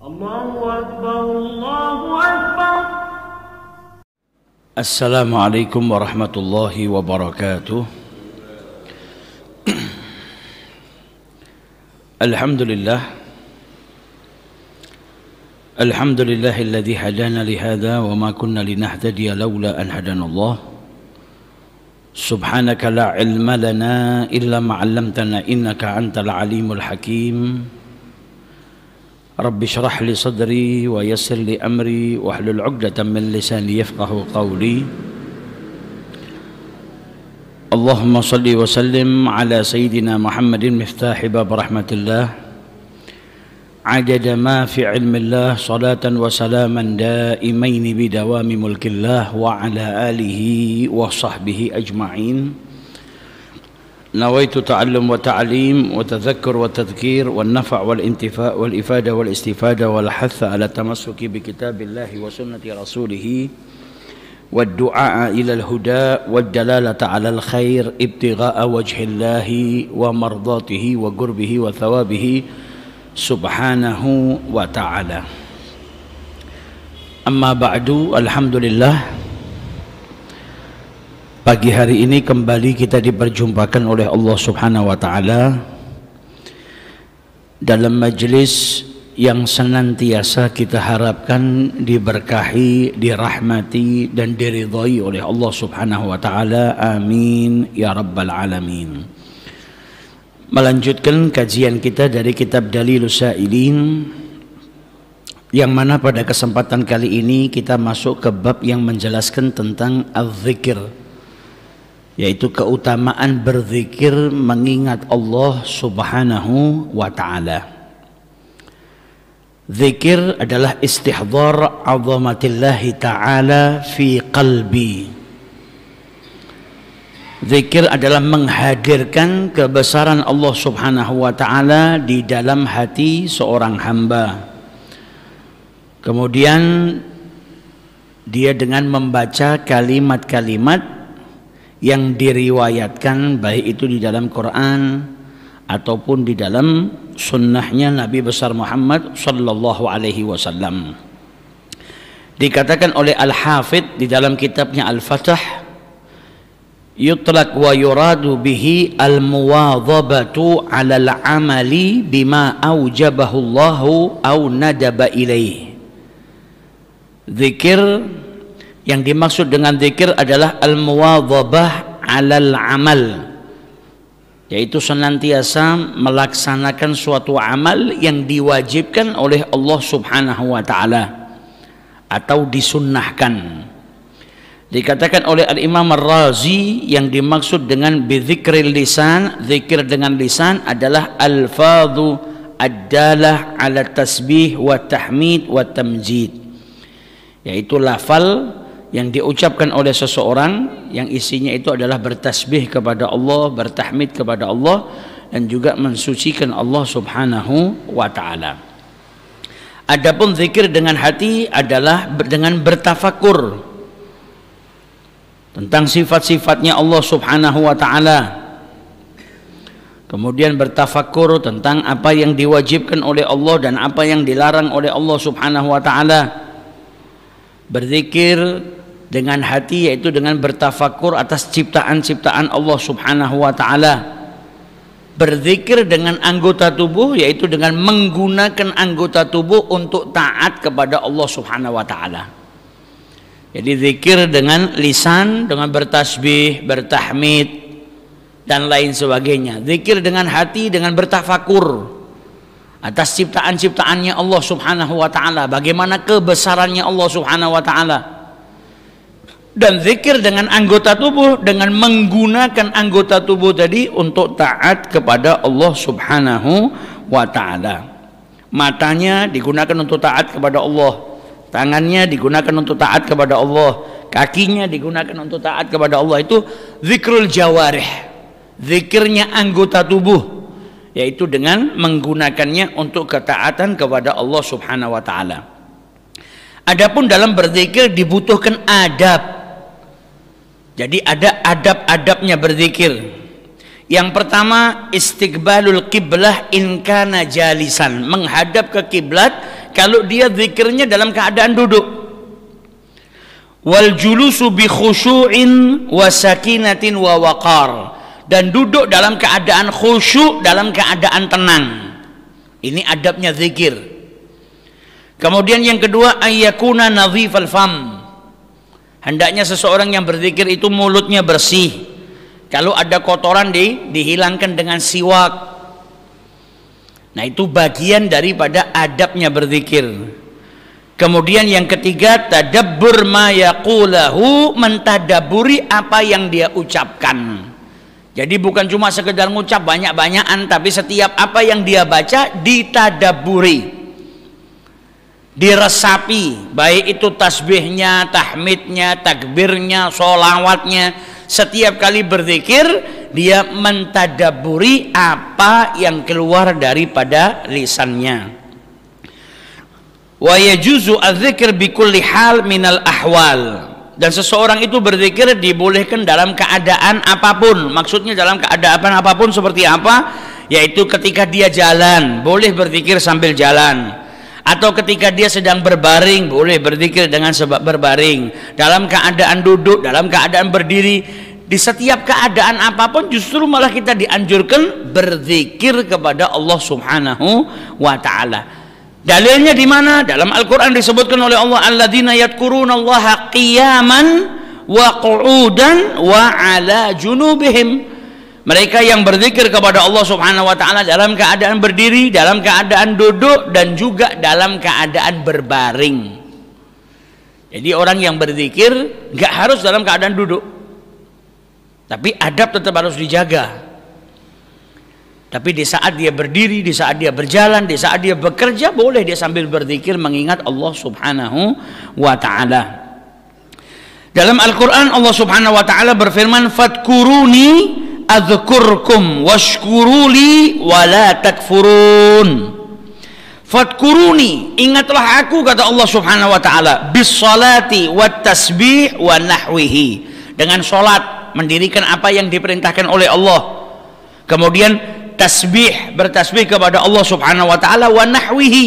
الله أكبر الله أكبر السلام عليكم ورحمة الله وبركاته الحمد لله الحمد لله الذي هدانا لهذا وما كنا لنهتدي لولا أن هدانا الله سبحانك لا علم لنا إلا ما علمتنا إنك أنت العليم الحكيم رب اشرح لي صدري ويسر لي أمري واحلل عقدة من لساني يفقه قولي اللهم صل وسلم على سيدنا محمد مفتاح باب رحمة الله عدد ما في علم الله صلاة وسلاما دائمين بدوام ملك الله وعلى آله وصحبه أجمعين نويت تعلم وتعليم وتذكر وتذكير والنفع والانتفاء والإفادة والاستفادة والحث على التمسك بكتاب الله وسنة رسوله والدعاء إلى الهدى والدلالة على الخير ابتغاء وجه الله ومرضاته وقربه وثوابه سبحانه وتعالى أما بعد الحمد لله Pagi hari ini kembali kita diperjumpakan oleh Allah Subhanahu wa taala dalam majelis yang senantiasa kita harapkan diberkahi, dirahmati dan diridhai oleh Allah Subhanahu wa taala. Amin ya rabbal alamin. Melanjutkan kajian kita dari kitab Dalilus Sa'ilin yang mana pada kesempatan kali ini kita masuk ke bab yang menjelaskan tentang az-zikir yaitu keutamaan berzikir mengingat Allah Subhanahu wa taala. Zikir adalah istihdar azamatillahi ta'ala fi qalbi. Zikir adalah menghadirkan kebesaran Allah Subhanahu wa taala di dalam hati seorang hamba. Kemudian dia dengan membaca kalimat-kalimat yang diriwayatkan baik itu di dalam Quran ataupun di dalam sunnahnya Nabi besar Muhammad sallallahu alaihi wasallam. Dikatakan oleh Al-Hafidh di dalam kitabnya Al-Fatah yutlak wa yuradu bihi al-muwadhabatu 'ala al-'amali bima aujabahu Allahu aw nadaba ilaihi. Zikir yang dimaksud dengan zikir adalah al-muwadhabah alal amal yaitu senantiasa melaksanakan suatu amal yang diwajibkan oleh Allah Subhanahu wa taala atau disunnahkan dikatakan oleh al-Imam Ar-Razi yang dimaksud dengan bidzikril lisan zikir dengan lisan adalah alfadhu addalah ala tasbih wa tahmid wa tamjid yaitu lafal yang diucapkan oleh seseorang yang isinya itu adalah bertasbih kepada Allah, bertahmid kepada Allah dan juga mensucikan Allah Subhanahu wa taala. Adapun zikir dengan hati adalah dengan bertafakur tentang sifat-sifatnya Allah Subhanahu wa taala. Kemudian bertafakur tentang apa yang diwajibkan oleh Allah dan apa yang dilarang oleh Allah Subhanahu wa taala. Berzikir dengan hati yaitu dengan bertafakur atas ciptaan-ciptaan Allah Subhanahu wa taala. Berzikir dengan anggota tubuh yaitu dengan menggunakan anggota tubuh untuk taat kepada Allah Subhanahu wa taala. Jadi zikir dengan lisan, dengan bertasbih, bertahmid dan lain sebagainya. Zikir dengan hati dengan bertafakur atas ciptaan-ciptaannya Allah Subhanahu wa taala, bagaimana kebesarannya Allah Subhanahu wa taala dan zikir dengan anggota tubuh dengan menggunakan anggota tubuh tadi untuk taat kepada Allah Subhanahu wa taala. Matanya digunakan untuk taat kepada Allah, tangannya digunakan untuk taat kepada Allah, kakinya digunakan untuk taat kepada Allah itu zikrul jawarih. Zikirnya anggota tubuh yaitu dengan menggunakannya untuk ketaatan kepada Allah Subhanahu wa taala. Adapun dalam berzikir dibutuhkan adab jadi ada adab-adabnya berzikir. Yang pertama istiqbalul kiblah inkana jalisan, menghadap ke kiblat kalau dia zikirnya dalam keadaan duduk. Wal julusu bi khusyu'in wa sakinatin wa waqar dan duduk dalam keadaan khusyuk dalam keadaan tenang. Ini adabnya zikir. Kemudian yang kedua ayyakuna nadhifal fam Hendaknya seseorang yang berzikir itu mulutnya bersih. Kalau ada kotoran di, dihilangkan dengan siwak. Nah itu bagian daripada adabnya berzikir. Kemudian yang ketiga tadabbur ma yaqulahu mentadaburi apa yang dia ucapkan. Jadi bukan cuma sekedar ngucap banyak-banyakan tapi setiap apa yang dia baca ditadaburi diresapi baik itu tasbihnya, tahmidnya, takbirnya, solawatnya setiap kali berzikir dia mentadaburi apa yang keluar daripada lisannya wa yajuzu adzikir bikulli hal minal ahwal dan seseorang itu berzikir dibolehkan dalam keadaan apapun maksudnya dalam keadaan apapun seperti apa yaitu ketika dia jalan boleh berzikir sambil jalan atau ketika dia sedang berbaring boleh berzikir dengan sebab berbaring dalam keadaan duduk dalam keadaan berdiri di setiap keadaan apapun justru malah kita dianjurkan berzikir kepada Allah Subhanahu wa taala dalilnya di mana dalam Al-Qur'an disebutkan oleh Allah alladzina yadhkurunallaha qiyaman wa qu'udan wa ala junubihim mereka yang berzikir kepada Allah Subhanahu wa taala dalam keadaan berdiri, dalam keadaan duduk dan juga dalam keadaan berbaring. Jadi orang yang berzikir nggak harus dalam keadaan duduk. Tapi adab tetap harus dijaga. Tapi di saat dia berdiri, di saat dia berjalan, di saat dia bekerja boleh dia sambil berzikir mengingat Allah Subhanahu wa taala. Dalam Al-Qur'an Allah Subhanahu wa taala berfirman, Fatkuruni adzkurkum washkuruli wala takfurun Fadkuruni, ingatlah aku kata Allah Subhanahu wa taala, bis salati tasbih wa nahwihi. Dengan salat mendirikan apa yang diperintahkan oleh Allah. Kemudian tasbih, bertasbih kepada Allah Subhanahu wa taala wa nahwihi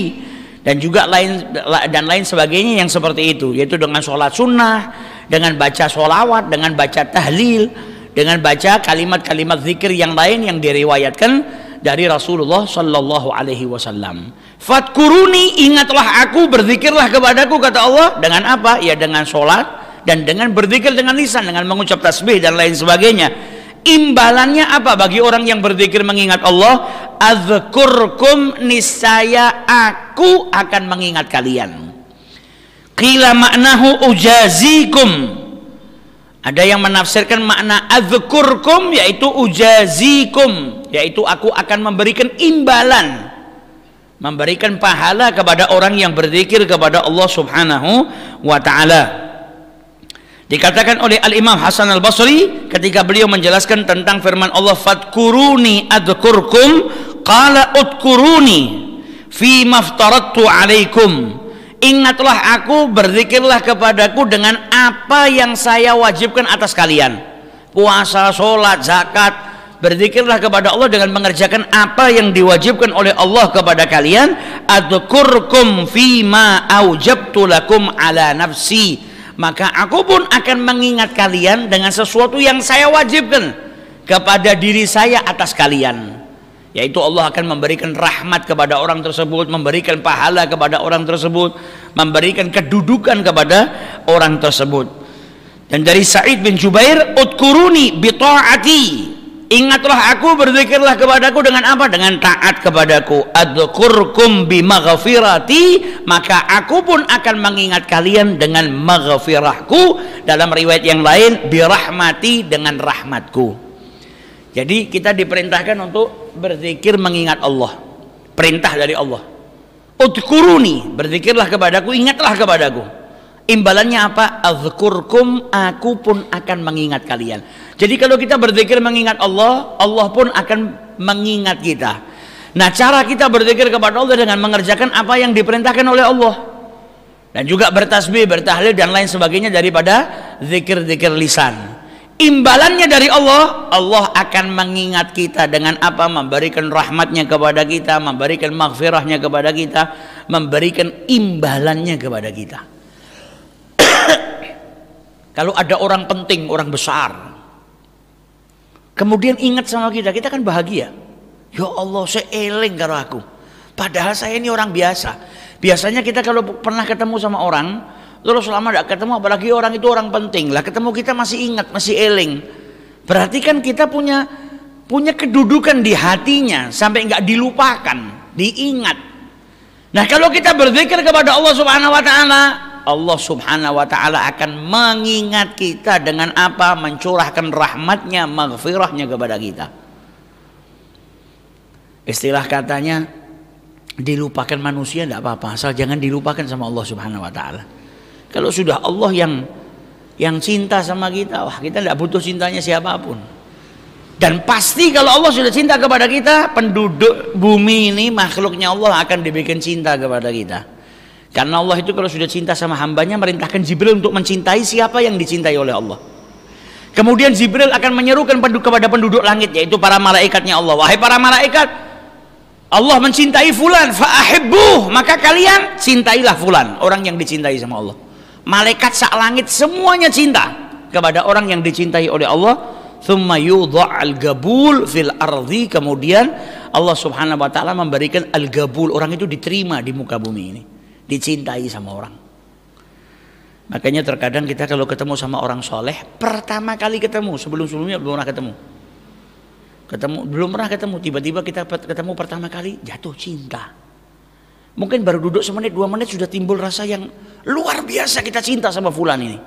dan juga lain dan lain sebagainya yang seperti itu, yaitu dengan salat sunnah, dengan baca solawat, dengan baca tahlil, dengan baca kalimat-kalimat zikir yang lain yang diriwayatkan dari Rasulullah Shallallahu Alaihi Wasallam. Fatkuruni ingatlah aku berzikirlah kepadaku kata Allah dengan apa? Ya dengan sholat dan dengan berzikir dengan lisan dengan mengucap tasbih dan lain sebagainya. Imbalannya apa bagi orang yang berzikir mengingat Allah? Azkurkum nisaya aku akan mengingat kalian. Kila maknahu ujazikum ada yang menafsirkan makna adzkurkum yaitu ujazikum, yaitu aku akan memberikan imbalan, memberikan pahala kepada orang yang berzikir kepada Allah Subhanahu wa taala. Dikatakan oleh Al-Imam Hasan Al-Basri ketika beliau menjelaskan tentang firman Allah fadkuruni adzkurkum qala utkuruni fi maftaratu alaikum ingatlah aku berzikirlah kepadaku dengan apa yang saya wajibkan atas kalian puasa sholat zakat berzikirlah kepada Allah dengan mengerjakan apa yang diwajibkan oleh Allah kepada kalian adkurkum fima aujabtu ala nafsi maka aku pun akan mengingat kalian dengan sesuatu yang saya wajibkan kepada diri saya atas kalian yaitu Allah akan memberikan rahmat kepada orang tersebut, memberikan pahala kepada orang tersebut, memberikan kedudukan kepada orang tersebut. Dan dari Sa'id bin Jubair, "Utkuruni bi ta'ati." Ingatlah aku, berzikirlah kepadaku dengan apa? Dengan taat kepadaku. "Adzkurkum bi maghfirati, maka aku pun akan mengingat kalian dengan maghfirahku. Dalam riwayat yang lain, bi rahmati dengan rahmatku. Jadi kita diperintahkan untuk berzikir mengingat Allah. Perintah dari Allah. Udkuruni, berzikirlah kepadaku, ingatlah kepadaku. Imbalannya apa? Azkurkum, aku pun akan mengingat kalian. Jadi kalau kita berzikir mengingat Allah, Allah pun akan mengingat kita. Nah, cara kita berzikir kepada Allah dengan mengerjakan apa yang diperintahkan oleh Allah. Dan juga bertasbih, bertahlil dan lain sebagainya daripada zikir-zikir lisan imbalannya dari Allah Allah akan mengingat kita dengan apa memberikan rahmatnya kepada kita memberikan maghfirahnya kepada kita memberikan imbalannya kepada kita kalau ada orang penting orang besar kemudian ingat sama kita kita kan bahagia ya Allah seeling eling karo aku padahal saya ini orang biasa biasanya kita kalau pernah ketemu sama orang Terus lama tidak ketemu, apalagi orang itu orang penting lah. Ketemu kita masih ingat, masih eling. Berarti kan kita punya punya kedudukan di hatinya sampai nggak dilupakan, diingat. Nah kalau kita berzikir kepada Allah Subhanahu Wa Taala, Allah Subhanahu Wa Taala akan mengingat kita dengan apa? Mencurahkan rahmatnya, maghfirahnya kepada kita. Istilah katanya dilupakan manusia tidak apa-apa, asal jangan dilupakan sama Allah Subhanahu Wa Taala. Kalau sudah Allah yang yang cinta sama kita, wah kita tidak butuh cintanya siapapun. Dan pasti kalau Allah sudah cinta kepada kita, penduduk bumi ini makhluknya Allah akan dibikin cinta kepada kita. Karena Allah itu kalau sudah cinta sama hambanya merintahkan Jibril untuk mencintai siapa yang dicintai oleh Allah. Kemudian Jibril akan menyerukan penduduk kepada penduduk langit yaitu para malaikatnya Allah. Wahai para malaikat, Allah mencintai fulan, fa'ahibbuh, maka kalian cintailah fulan, orang yang dicintai sama Allah malaikat sak langit semuanya cinta kepada orang yang dicintai oleh Allah thumma al gabul fil ardi kemudian Allah subhanahu wa ta'ala memberikan al gabul orang itu diterima di muka bumi ini dicintai sama orang makanya terkadang kita kalau ketemu sama orang soleh pertama kali ketemu sebelum sebelumnya belum pernah ketemu ketemu belum pernah ketemu tiba-tiba kita ketemu pertama kali jatuh cinta Mungkin baru duduk semenit dua menit sudah timbul rasa yang luar biasa kita cinta sama fulan ini.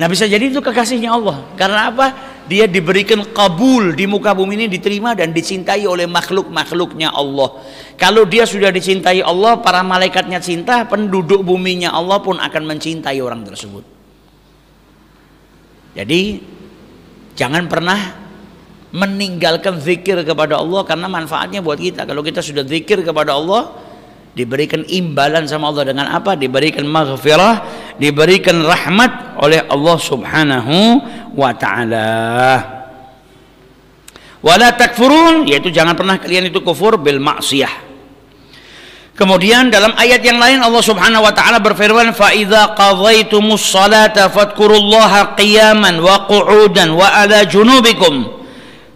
Nah bisa jadi itu kekasihnya Allah. Karena apa? Dia diberikan kabul di muka bumi ini diterima dan dicintai oleh makhluk-makhluknya Allah. Kalau dia sudah dicintai Allah, para malaikatnya cinta, penduduk buminya Allah pun akan mencintai orang tersebut. Jadi jangan pernah meninggalkan zikir kepada Allah karena manfaatnya buat kita. Kalau kita sudah zikir kepada Allah, diberikan imbalan sama Allah dengan apa? Diberikan maghfirah, diberikan rahmat oleh Allah Subhanahu wa taala. Wala takfurun yaitu jangan pernah kalian itu kufur bil maksiyah. Kemudian dalam ayat yang lain Allah Subhanahu wa taala berfirman fa idza qadhaitumus salata fadhkurullaha qiyaman wa qu'udan wa ala junubikum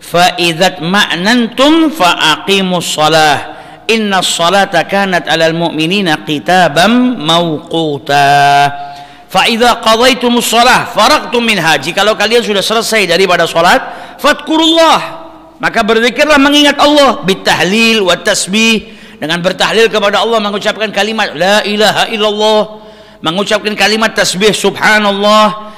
fa idzat ma'nantum fa aqimus salah inna salata kanat alal mu'minina qita'bam mawquta fa idza qadaytumus shalah faraqtum minha jikalau kalian sudah selesai daripada salat fadkurullah maka berzikirlah mengingat Allah bitahlil wa tasbih dengan bertahlil kepada Allah mengucapkan kalimat la ilaha illallah mengucapkan kalimat tasbih subhanallah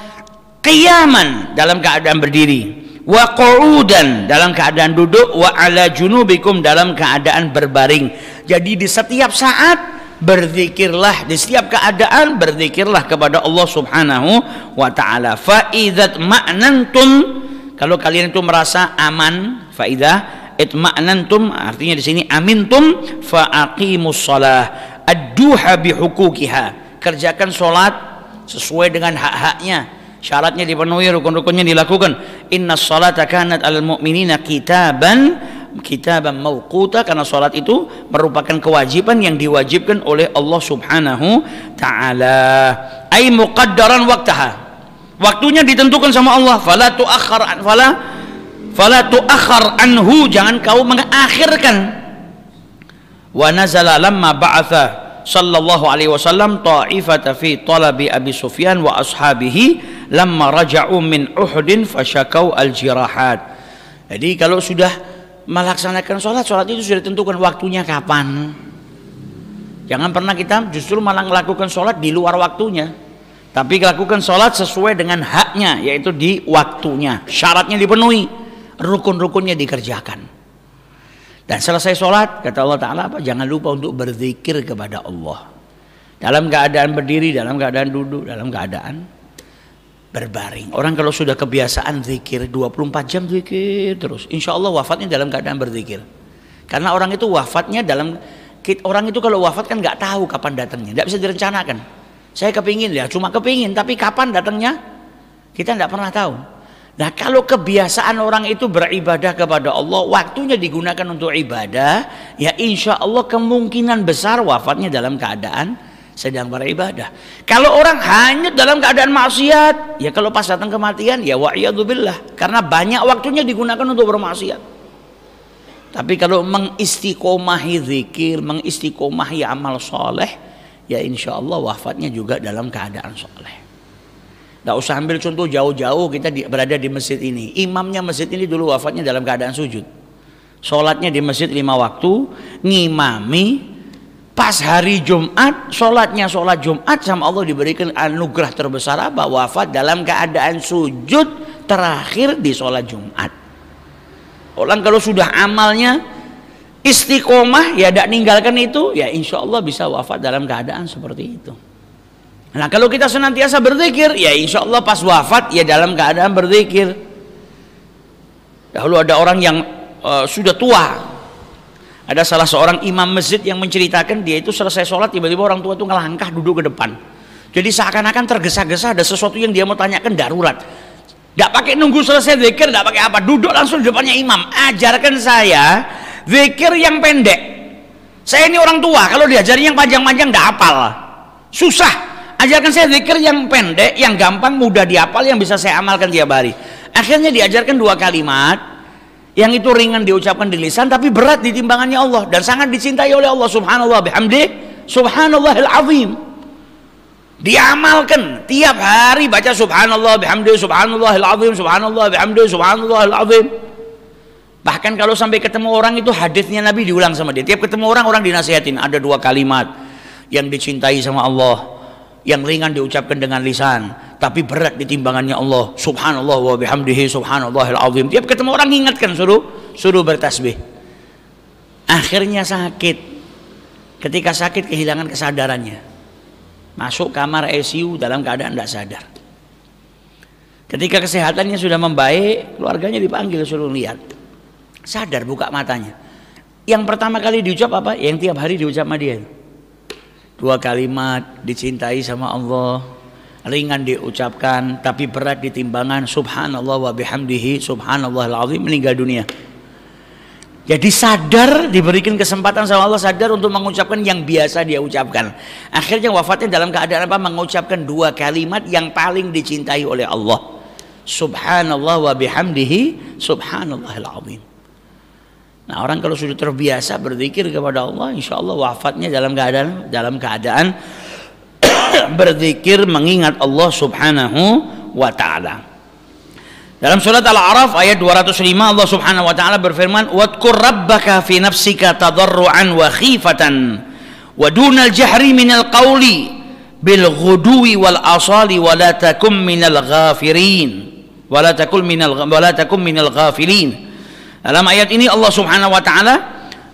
qiyaman dalam keadaan berdiri wa qu'udan dalam keadaan duduk wa ala junubikum dalam keadaan berbaring jadi di setiap saat berzikirlah di setiap keadaan berzikirlah kepada Allah Subhanahu wa taala fa idzat ma'nantum kalau kalian itu merasa aman fa idza itma'nantum artinya di sini amintum fa aqimus shalah adduha bihuquqiha kerjakan salat sesuai dengan hak-haknya syaratnya dipenuhi rukun-rukunnya dilakukan inna salata kanat al mu'minina kitaban kitaban mawquta karena salat itu merupakan kewajiban yang diwajibkan oleh Allah Subhanahu taala ai muqaddaran waktaha waktunya ditentukan sama Allah fala tuakhar fala fala tuakhar anhu jangan kau mengakhirkan wa nazala lamma ba'atha sallallahu alaihi wasallam ta'ifata fi talabi Abi Sufyan wa ashabihi lamma raja'u min Uhudin fashakau al-jirahat. Jadi kalau sudah melaksanakan sholat, sholat itu sudah ditentukan waktunya kapan. Jangan pernah kita justru malah melakukan sholat di luar waktunya. Tapi lakukan sholat sesuai dengan haknya, yaitu di waktunya. Syaratnya dipenuhi, rukun-rukunnya dikerjakan. Dan selesai sholat, kata Allah Ta'ala apa? Jangan lupa untuk berzikir kepada Allah. Dalam keadaan berdiri, dalam keadaan duduk, dalam keadaan berbaring. Orang kalau sudah kebiasaan zikir, 24 jam zikir terus. Insya Allah wafatnya dalam keadaan berzikir. Karena orang itu wafatnya dalam, orang itu kalau wafat kan nggak tahu kapan datangnya. Nggak bisa direncanakan. Saya kepingin ya, cuma kepingin. Tapi kapan datangnya? Kita nggak pernah tahu. Nah kalau kebiasaan orang itu beribadah kepada Allah Waktunya digunakan untuk ibadah Ya insya Allah kemungkinan besar wafatnya dalam keadaan sedang beribadah Kalau orang hanya dalam keadaan maksiat Ya kalau pas datang kematian ya wa'iyadzubillah Karena banyak waktunya digunakan untuk bermaksiat tapi kalau mengistiqomahi zikir, mengistiqomahi amal soleh, ya insya Allah wafatnya juga dalam keadaan soleh. Tidak usah ambil contoh jauh-jauh kita di, berada di masjid ini. Imamnya masjid ini dulu wafatnya dalam keadaan sujud. Sholatnya di masjid lima waktu, ngimami. Pas hari Jumat, sholatnya sholat Jumat sama Allah diberikan anugerah terbesar apa? Wafat dalam keadaan sujud terakhir di sholat Jumat. Orang kalau sudah amalnya istiqomah ya tidak ninggalkan itu ya insya Allah bisa wafat dalam keadaan seperti itu. Nah kalau kita senantiasa berzikir, ya insya Allah pas wafat ya dalam keadaan berzikir. Dahulu ada orang yang uh, sudah tua, ada salah seorang imam masjid yang menceritakan dia itu selesai sholat tiba-tiba orang tua itu ngelangkah duduk ke depan. Jadi seakan-akan tergesa-gesa ada sesuatu yang dia mau tanyakan darurat. Tidak pakai nunggu selesai zikir, tidak pakai apa, duduk langsung di depannya imam. Ajarkan saya zikir yang pendek. Saya ini orang tua, kalau diajari yang panjang-panjang tidak apal. Susah ajarkan saya zikir yang pendek, yang gampang, mudah diapal, yang bisa saya amalkan tiap hari. Akhirnya diajarkan dua kalimat, yang itu ringan diucapkan di lisan, tapi berat di timbangannya Allah dan sangat dicintai oleh Allah Subhanallah bihamdi, Subhanallahil azim. Diamalkan tiap hari baca Subhanallah bihamdi, Al azim, Subhanallah bihamdi, Al azim. Bahkan kalau sampai ketemu orang itu hadisnya Nabi diulang sama dia. Tiap ketemu orang orang dinasihatin ada dua kalimat yang dicintai sama Allah, yang ringan diucapkan dengan lisan tapi berat ditimbangannya Allah subhanallah wa bihamdihi subhanallahil azim tiap ketemu orang ingatkan suruh suruh bertasbih akhirnya sakit ketika sakit kehilangan kesadarannya masuk kamar ICU dalam keadaan tidak sadar ketika kesehatannya sudah membaik keluarganya dipanggil suruh lihat sadar buka matanya yang pertama kali diucap apa yang tiap hari diucap sama dia dua kalimat dicintai sama Allah ringan diucapkan tapi berat ditimbangan subhanallah wa bihamdihi subhanallah azim meninggal dunia jadi sadar diberikan kesempatan sama Allah sadar untuk mengucapkan yang biasa dia ucapkan akhirnya wafatnya dalam keadaan apa mengucapkan dua kalimat yang paling dicintai oleh Allah subhanallah wa bihamdihi subhanallah azim Nah orang kalau sudah terbiasa berzikir kepada Allah, insya Allah wafatnya dalam keadaan dalam keadaan berzikir mengingat Allah Subhanahu wa taala. Dalam surat Al-A'raf ayat 205 Allah Subhanahu wa taala berfirman, "Wadkur rabbaka fi nafsika tadarruan wa khifatan wa dunal jahri minal qawli bil ghudwi wal asali wa la takum minal ghafirin." Wa la takum minal wa la takum minal ghafilin. Dalam ayat ini Allah Subhanahu wa taala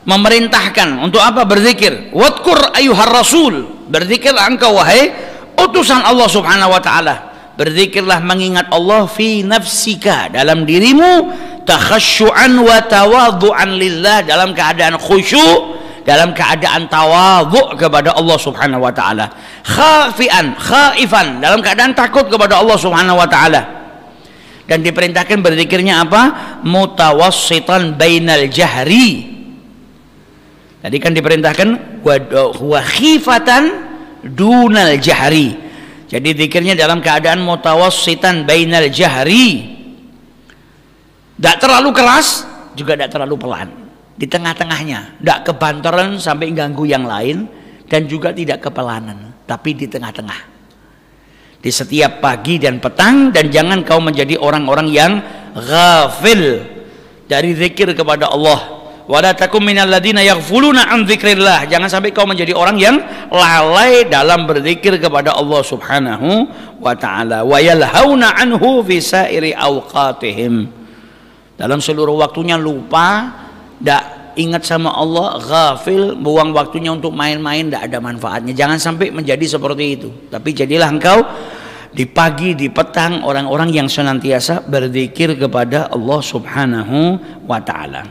memerintahkan untuk apa berzikir. Wadkur ayuhar rasul, berzikirlah engkau wahai utusan Allah Subhanahu wa taala. Berzikirlah mengingat Allah fi nafsika dalam dirimu takhasyu'an wa tawadhu'an lillah dalam keadaan khusyuk dalam keadaan tawadhu kepada Allah Subhanahu wa taala khafian khaifan dalam keadaan takut kepada Allah Subhanahu wa taala dan diperintahkan berzikirnya apa mutawassitan bainal jahri tadi kan diperintahkan huwa khifatan dunal jahri jadi zikirnya dalam keadaan mutawassitan bainal jahri tidak terlalu keras juga tidak terlalu pelan di tengah-tengahnya tidak kebantaran sampai ganggu yang lain dan juga tidak kepelanan tapi di tengah-tengah di setiap pagi dan petang dan jangan kau menjadi orang-orang yang ghafil dari zikir kepada Allah wala takum minal ladina yaghfuluna jangan sampai kau menjadi orang yang lalai dalam berzikir kepada Allah Subhanahu wa taala wa yalhauna anhu fi sairi awqatihim dalam seluruh waktunya lupa tidak ingat sama Allah, ghafil, buang waktunya untuk main-main tidak ada manfaatnya. Jangan sampai menjadi seperti itu. Tapi jadilah engkau di pagi, di petang orang-orang yang senantiasa berzikir kepada Allah Subhanahu wa taala.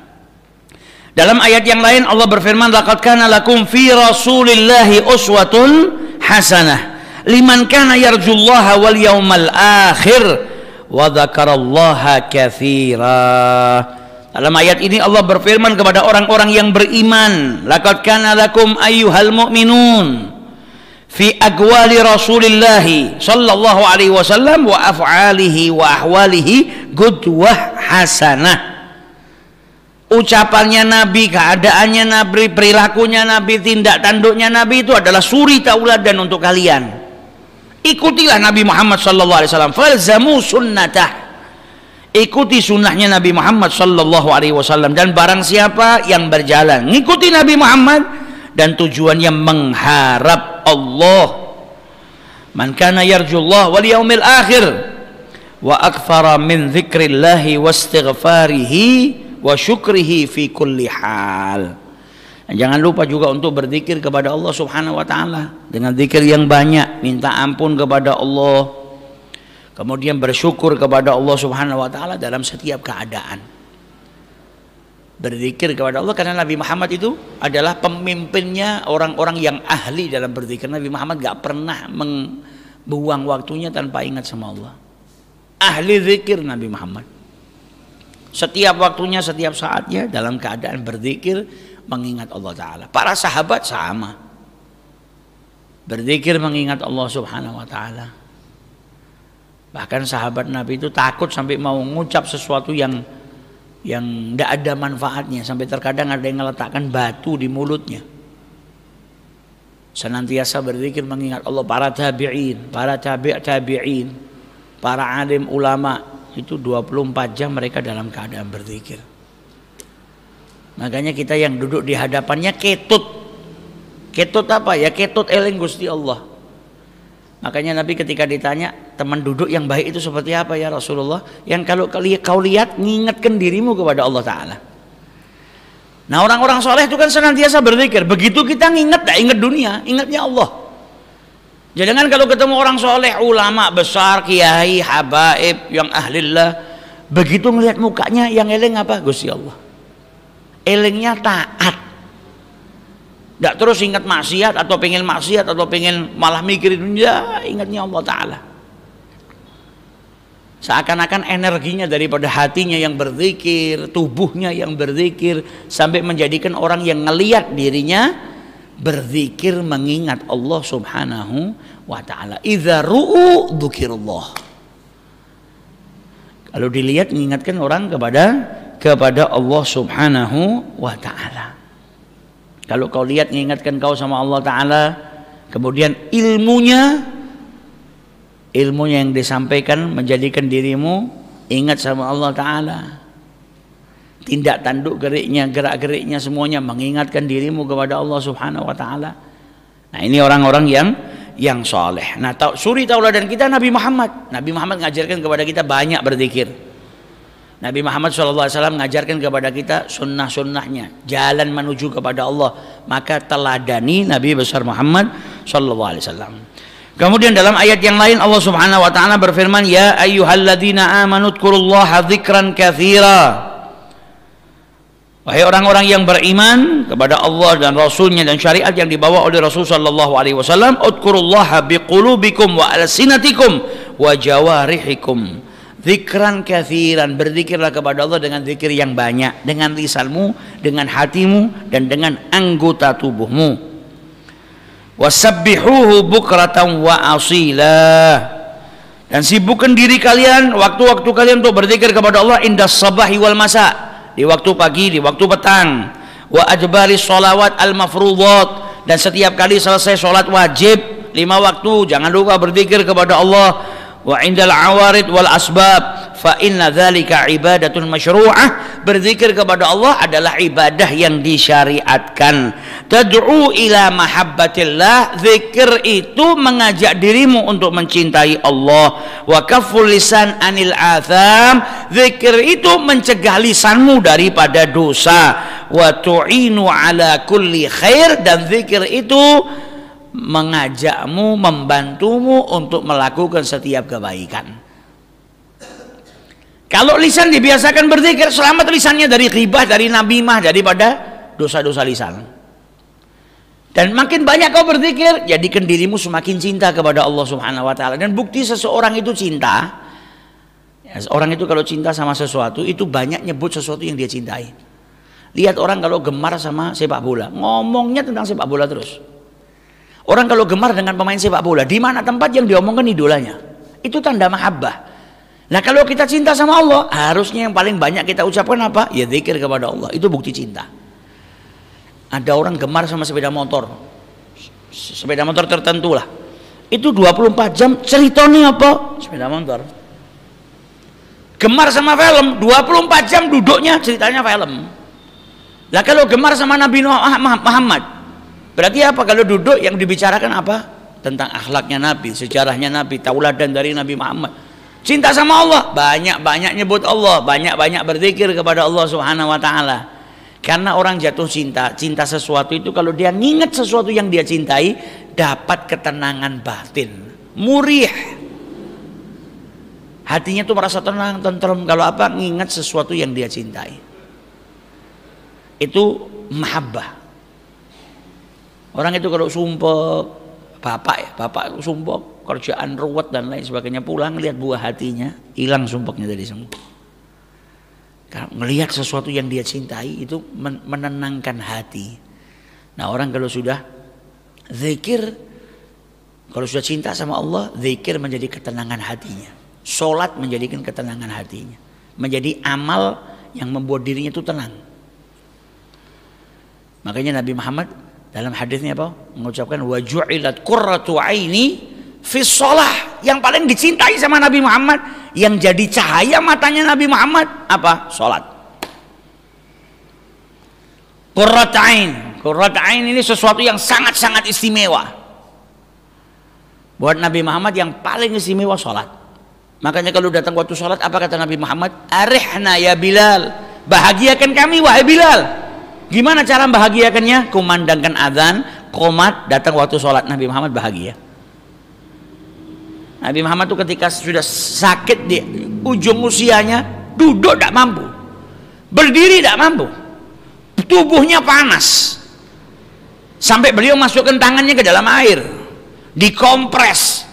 Dalam ayat yang lain Allah berfirman laqad kana lakum fi rasulillahi uswatun hasanah liman kana yarjullaha wal yaumal akhir wa dzakarallaha katsiran dalam ayat ini Allah berfirman kepada orang-orang yang beriman, "Laqad kana lakum ayyuhal mu'minun fi aqwali Rasulillah sallallahu alaihi wasallam wa af'alihi wa ahwalihi qudwah hasanah." Ucapannya Nabi, keadaannya Nabi, perilakunya Nabi, tindak tanduknya Nabi itu adalah suri tauladan untuk kalian. Ikutilah Nabi Muhammad sallallahu alaihi wasallam, falzamu sunnatah ikuti sunnahnya Nabi Muhammad Sallallahu Alaihi Wasallam dan barang siapa yang berjalan ngikuti Nabi Muhammad dan tujuannya mengharap Allah man kana yarjullah wal yaumil akhir wa akfara min wa istighfarihi wa syukrihi fi kulli hal jangan lupa juga untuk berzikir kepada Allah Subhanahu wa taala dengan zikir yang banyak minta ampun kepada Allah kemudian bersyukur kepada Allah Subhanahu wa taala dalam setiap keadaan. Berzikir kepada Allah karena Nabi Muhammad itu adalah pemimpinnya orang-orang yang ahli dalam berzikir. Nabi Muhammad gak pernah membuang waktunya tanpa ingat sama Allah. Ahli zikir Nabi Muhammad. Setiap waktunya, setiap saatnya dalam keadaan berzikir mengingat Allah taala. Para sahabat sama. Berzikir mengingat Allah Subhanahu wa taala Bahkan sahabat Nabi itu takut sampai mau mengucap sesuatu yang yang tidak ada manfaatnya sampai terkadang ada yang meletakkan batu di mulutnya. Senantiasa berzikir mengingat Allah para tabi'in, para tabi' tabi'in, para alim ulama itu 24 jam mereka dalam keadaan berzikir. Makanya kita yang duduk di hadapannya ketut. Ketut apa ya? Ketut eling Gusti Allah. Makanya Nabi ketika ditanya teman duduk yang baik itu seperti apa ya Rasulullah? Yang kalau kau lihat ngingetkan dirimu kepada Allah Ta'ala. Nah orang-orang soleh itu kan senantiasa berpikir Begitu kita nginget, tak inget dunia, ingetnya Allah. Jadi kan kalau ketemu orang soleh, ulama besar, kiai, habaib, yang ahlillah. Begitu melihat mukanya yang eling apa? Gusti Allah. Elingnya taat tidak terus ingat maksiat atau pengen maksiat atau pengen malah mikir dunia, ingatnya Allah Ta'ala. Seakan-akan energinya daripada hatinya yang berzikir, tubuhnya yang berzikir, sampai menjadikan orang yang ngeliat dirinya berzikir mengingat Allah Subhanahu wa taala. Idza ru'u dzikirullah. Kalau dilihat mengingatkan orang kepada kepada Allah Subhanahu wa taala. Kalau kau lihat mengingatkan kau sama Allah Ta'ala Kemudian ilmunya Ilmunya yang disampaikan menjadikan dirimu Ingat sama Allah Ta'ala Tindak tanduk geriknya, gerak-geriknya semuanya Mengingatkan dirimu kepada Allah Subhanahu Wa Ta'ala Nah ini orang-orang yang yang soleh Nah suri tauladan kita Nabi Muhammad Nabi Muhammad ngajarkan kepada kita banyak berzikir Nabi Muhammad SAW mengajarkan kepada kita sunnah-sunnahnya, jalan menuju kepada Allah. Maka teladani Nabi besar Muhammad SAW. Kemudian dalam ayat yang lain Allah Subhanahu wa taala berfirman, "Ya ayyuhalladzina amanu dzkurullaha dzikran Wahai orang-orang yang beriman kepada Allah dan Rasulnya dan syariat yang dibawa oleh Rasul Sallallahu Alaihi Wasallam, utkurullah biqulubikum wa alsinatikum wa jawarihikum." Zikran kathiran, berzikirlah kepada Allah dengan zikir yang banyak, dengan lisanmu, dengan hatimu, dan dengan anggota tubuhmu. Wasabbihuhu bukratan wa asila. Dan sibukkan diri kalian, waktu-waktu kalian untuk berzikir kepada Allah indah sabahi wal masa, di waktu pagi, di waktu petang. Wa ajbari sholawat al mafrudat dan setiap kali selesai sholat wajib lima waktu jangan lupa berzikir kepada Allah wa indal awarid wal asbab fa inna dzalika ibadatun masyru'ah berzikir kepada Allah adalah ibadah yang disyariatkan tad'u ila mahabbatillah zikir itu mengajak dirimu untuk mencintai Allah wa kaful lisan anil atham zikir itu mencegah lisanmu daripada dosa wa tu'inu ala kulli khair dan zikir itu mengajakmu, membantumu untuk melakukan setiap kebaikan. Kalau lisan dibiasakan berzikir, selamat lisannya dari ribah, dari nabimah, daripada dosa-dosa lisan. Dan makin banyak kau berzikir, jadikan dirimu semakin cinta kepada Allah Subhanahu wa taala. Dan bukti seseorang itu cinta, ya, orang itu kalau cinta sama sesuatu itu banyak nyebut sesuatu yang dia cintai. Lihat orang kalau gemar sama sepak bola, ngomongnya tentang sepak bola terus. Orang kalau gemar dengan pemain sepak bola, di mana tempat yang diomongkan idolanya? Itu tanda mahabbah. Nah kalau kita cinta sama Allah, harusnya yang paling banyak kita ucapkan apa? Ya zikir kepada Allah. Itu bukti cinta. Ada orang gemar sama sepeda motor. Sepeda motor tertentu lah. Itu 24 jam ceritanya apa? Sepeda motor. Gemar sama film, 24 jam duduknya ceritanya film. Nah kalau gemar sama Nabi Muhammad, Berarti apa kalau duduk yang dibicarakan apa? Tentang akhlaknya Nabi, sejarahnya Nabi, tauladan dari Nabi Muhammad. Cinta sama Allah, banyak-banyak nyebut Allah, banyak-banyak berzikir kepada Allah Subhanahu wa taala. Karena orang jatuh cinta, cinta sesuatu itu kalau dia nginget sesuatu yang dia cintai, dapat ketenangan batin. Murih. Hatinya tuh merasa tenang, tentrem kalau apa nginget sesuatu yang dia cintai. Itu mahabbah Orang itu kalau sumpah bapak ya, bapak sumpah kerjaan ruwet dan lain sebagainya pulang lihat buah hatinya hilang sumpahnya dari semua. Kalau melihat sesuatu yang dia cintai itu menenangkan hati. Nah orang kalau sudah zikir, kalau sudah cinta sama Allah, zikir menjadi ketenangan hatinya. Sholat menjadikan ketenangan hatinya. Menjadi amal yang membuat dirinya itu tenang. Makanya Nabi Muhammad dalam hadisnya apa? Mengucapkan wajulat qurratu aini fi yang paling dicintai sama Nabi Muhammad, yang jadi cahaya matanya Nabi Muhammad apa? solat Qurrat ain. Qurrat ain ini sesuatu yang sangat-sangat istimewa. Buat Nabi Muhammad yang paling istimewa solat Makanya kalau datang waktu solat apa kata Nabi Muhammad? Arihna ya Bilal. Bahagiakan kami wahai Bilal. Gimana cara membahagiakannya? Kumandangkan azan, komat, datang waktu sholat. Nabi Muhammad bahagia. Nabi Muhammad tuh ketika sudah sakit di ujung usianya, duduk tidak mampu. Berdiri tidak mampu. Tubuhnya panas. Sampai beliau masukkan tangannya ke dalam air. Dikompres.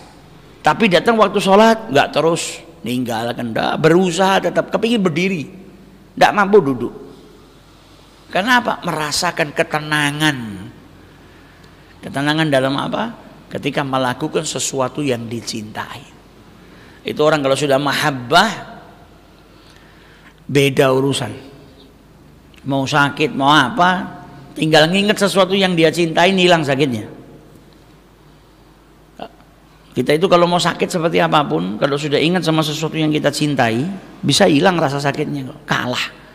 Tapi datang waktu sholat, nggak terus ninggalkan. Dah, berusaha tetap kepingin berdiri. Tidak mampu duduk karena apa Merasakan ketenangan. Ketenangan dalam apa? Ketika melakukan sesuatu yang dicintai. Itu orang kalau sudah mahabbah beda urusan. Mau sakit, mau apa, tinggal nginget sesuatu yang dia cintai hilang sakitnya. Kita itu kalau mau sakit seperti apapun, kalau sudah ingat sama sesuatu yang kita cintai, bisa hilang rasa sakitnya, kalah.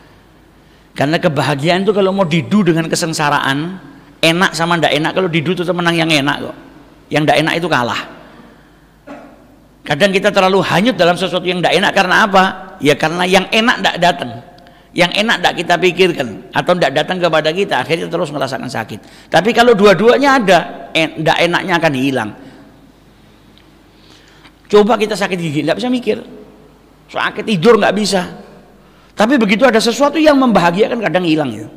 Karena kebahagiaan itu kalau mau didu dengan kesengsaraan, enak sama tidak enak kalau didu itu menang yang enak kok. Yang tidak enak itu kalah. Kadang kita terlalu hanyut dalam sesuatu yang tidak enak karena apa? Ya karena yang enak tidak datang. Yang enak tidak kita pikirkan atau tidak datang kepada kita, akhirnya terus merasakan sakit. Tapi kalau dua-duanya ada, ndak enaknya akan hilang. Coba kita sakit gigi, tidak bisa mikir. Sakit tidur nggak bisa, tapi begitu ada sesuatu yang membahagiakan kadang hilang ya.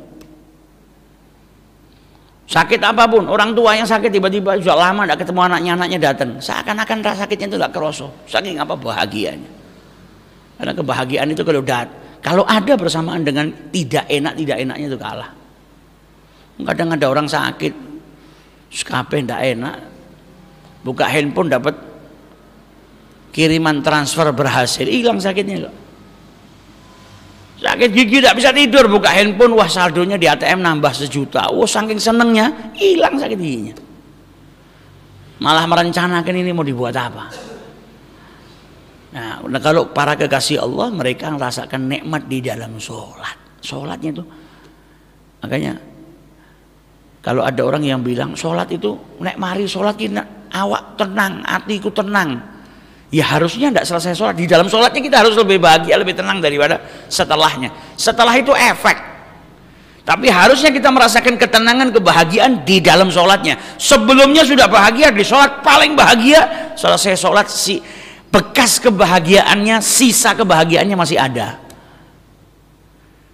Sakit apapun, orang tua yang sakit tiba-tiba sudah lama tidak ketemu anaknya, anaknya datang. Seakan-akan rasa sakitnya itu tidak keroso. Saking apa bahagianya. Karena kebahagiaan itu kalau dat, kalau ada bersamaan dengan tidak enak, tidak enaknya itu kalah. Kadang ada orang sakit, skape tidak enak, buka handphone dapat kiriman transfer berhasil, hilang sakitnya kok sakit gigi tidak bisa tidur buka handphone wah saldonya di ATM nambah sejuta wah saking senengnya hilang sakit giginya malah merencanakan ini mau dibuat apa nah, nah kalau para kekasih Allah mereka merasakan nikmat di dalam sholat sholatnya itu makanya kalau ada orang yang bilang sholat itu nek mari sholat kita awak tenang hatiku tenang Ya harusnya tidak selesai sholat. Di dalam sholatnya kita harus lebih bahagia, lebih tenang daripada setelahnya. Setelah itu efek. Tapi harusnya kita merasakan ketenangan, kebahagiaan di dalam sholatnya. Sebelumnya sudah bahagia, di sholat paling bahagia. Selesai sholat, si bekas kebahagiaannya, sisa kebahagiaannya masih ada.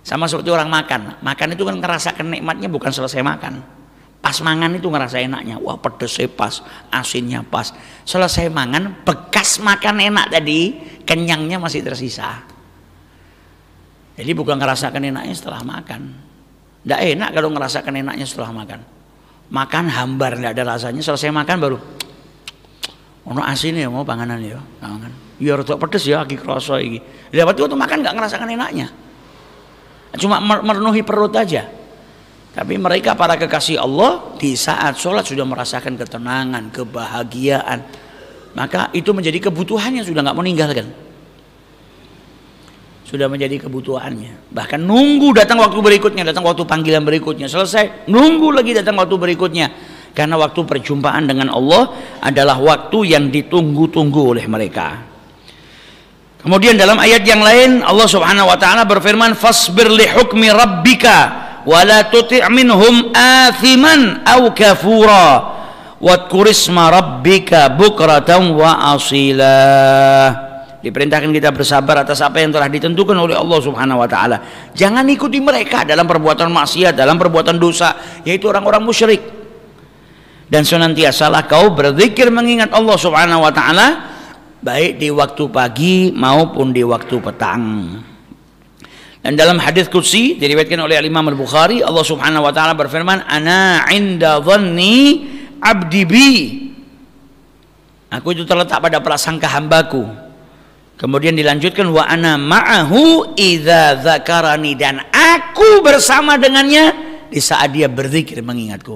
Sama seperti orang makan. Makan itu kan ngerasakan nikmatnya bukan selesai makan. Pas mangan itu ngerasa enaknya. Wah pedesnya pas, asinnya pas. Selesai mangan, bekas makan enak tadi, kenyangnya masih tersisa. Jadi bukan ngerasakan enaknya setelah makan. Tidak enak kalau ngerasakan enaknya setelah makan. Makan hambar, tidak ada rasanya. Selesai makan baru ono asin ya mau panganan ya panganan ya rada pedes ya lagi kroso lagi. lha waktu makan nggak ngerasakan enaknya cuma memenuhi perut aja tapi mereka para kekasih Allah di saat sholat sudah merasakan ketenangan, kebahagiaan. Maka itu menjadi kebutuhannya sudah nggak meninggalkan. Sudah menjadi kebutuhannya. Bahkan nunggu datang waktu berikutnya, datang waktu panggilan berikutnya. Selesai, nunggu lagi datang waktu berikutnya. Karena waktu perjumpaan dengan Allah adalah waktu yang ditunggu-tunggu oleh mereka. Kemudian dalam ayat yang lain Allah Subhanahu wa taala berfirman fasbir li hukmi rabbika wala tuti' minhum athiman aw kafura wadhkur isma rabbika bukratan wa asila diperintahkan kita bersabar atas apa yang telah ditentukan oleh Allah Subhanahu wa taala jangan ikuti mereka dalam perbuatan maksiat dalam perbuatan dosa yaitu orang-orang musyrik dan senantiasalah kau berzikir mengingat Allah Subhanahu wa taala baik di waktu pagi maupun di waktu petang. Dan dalam hadis kursi diriwayatkan oleh Imam Al-Bukhari, Allah Subhanahu wa taala berfirman, "Ana 'inda dhanni 'abdi bi." Aku itu terletak pada prasangka hambaku. Kemudian dilanjutkan wa ana ma'ahu idza dzakarani dan aku bersama dengannya di saat dia berzikir mengingatku.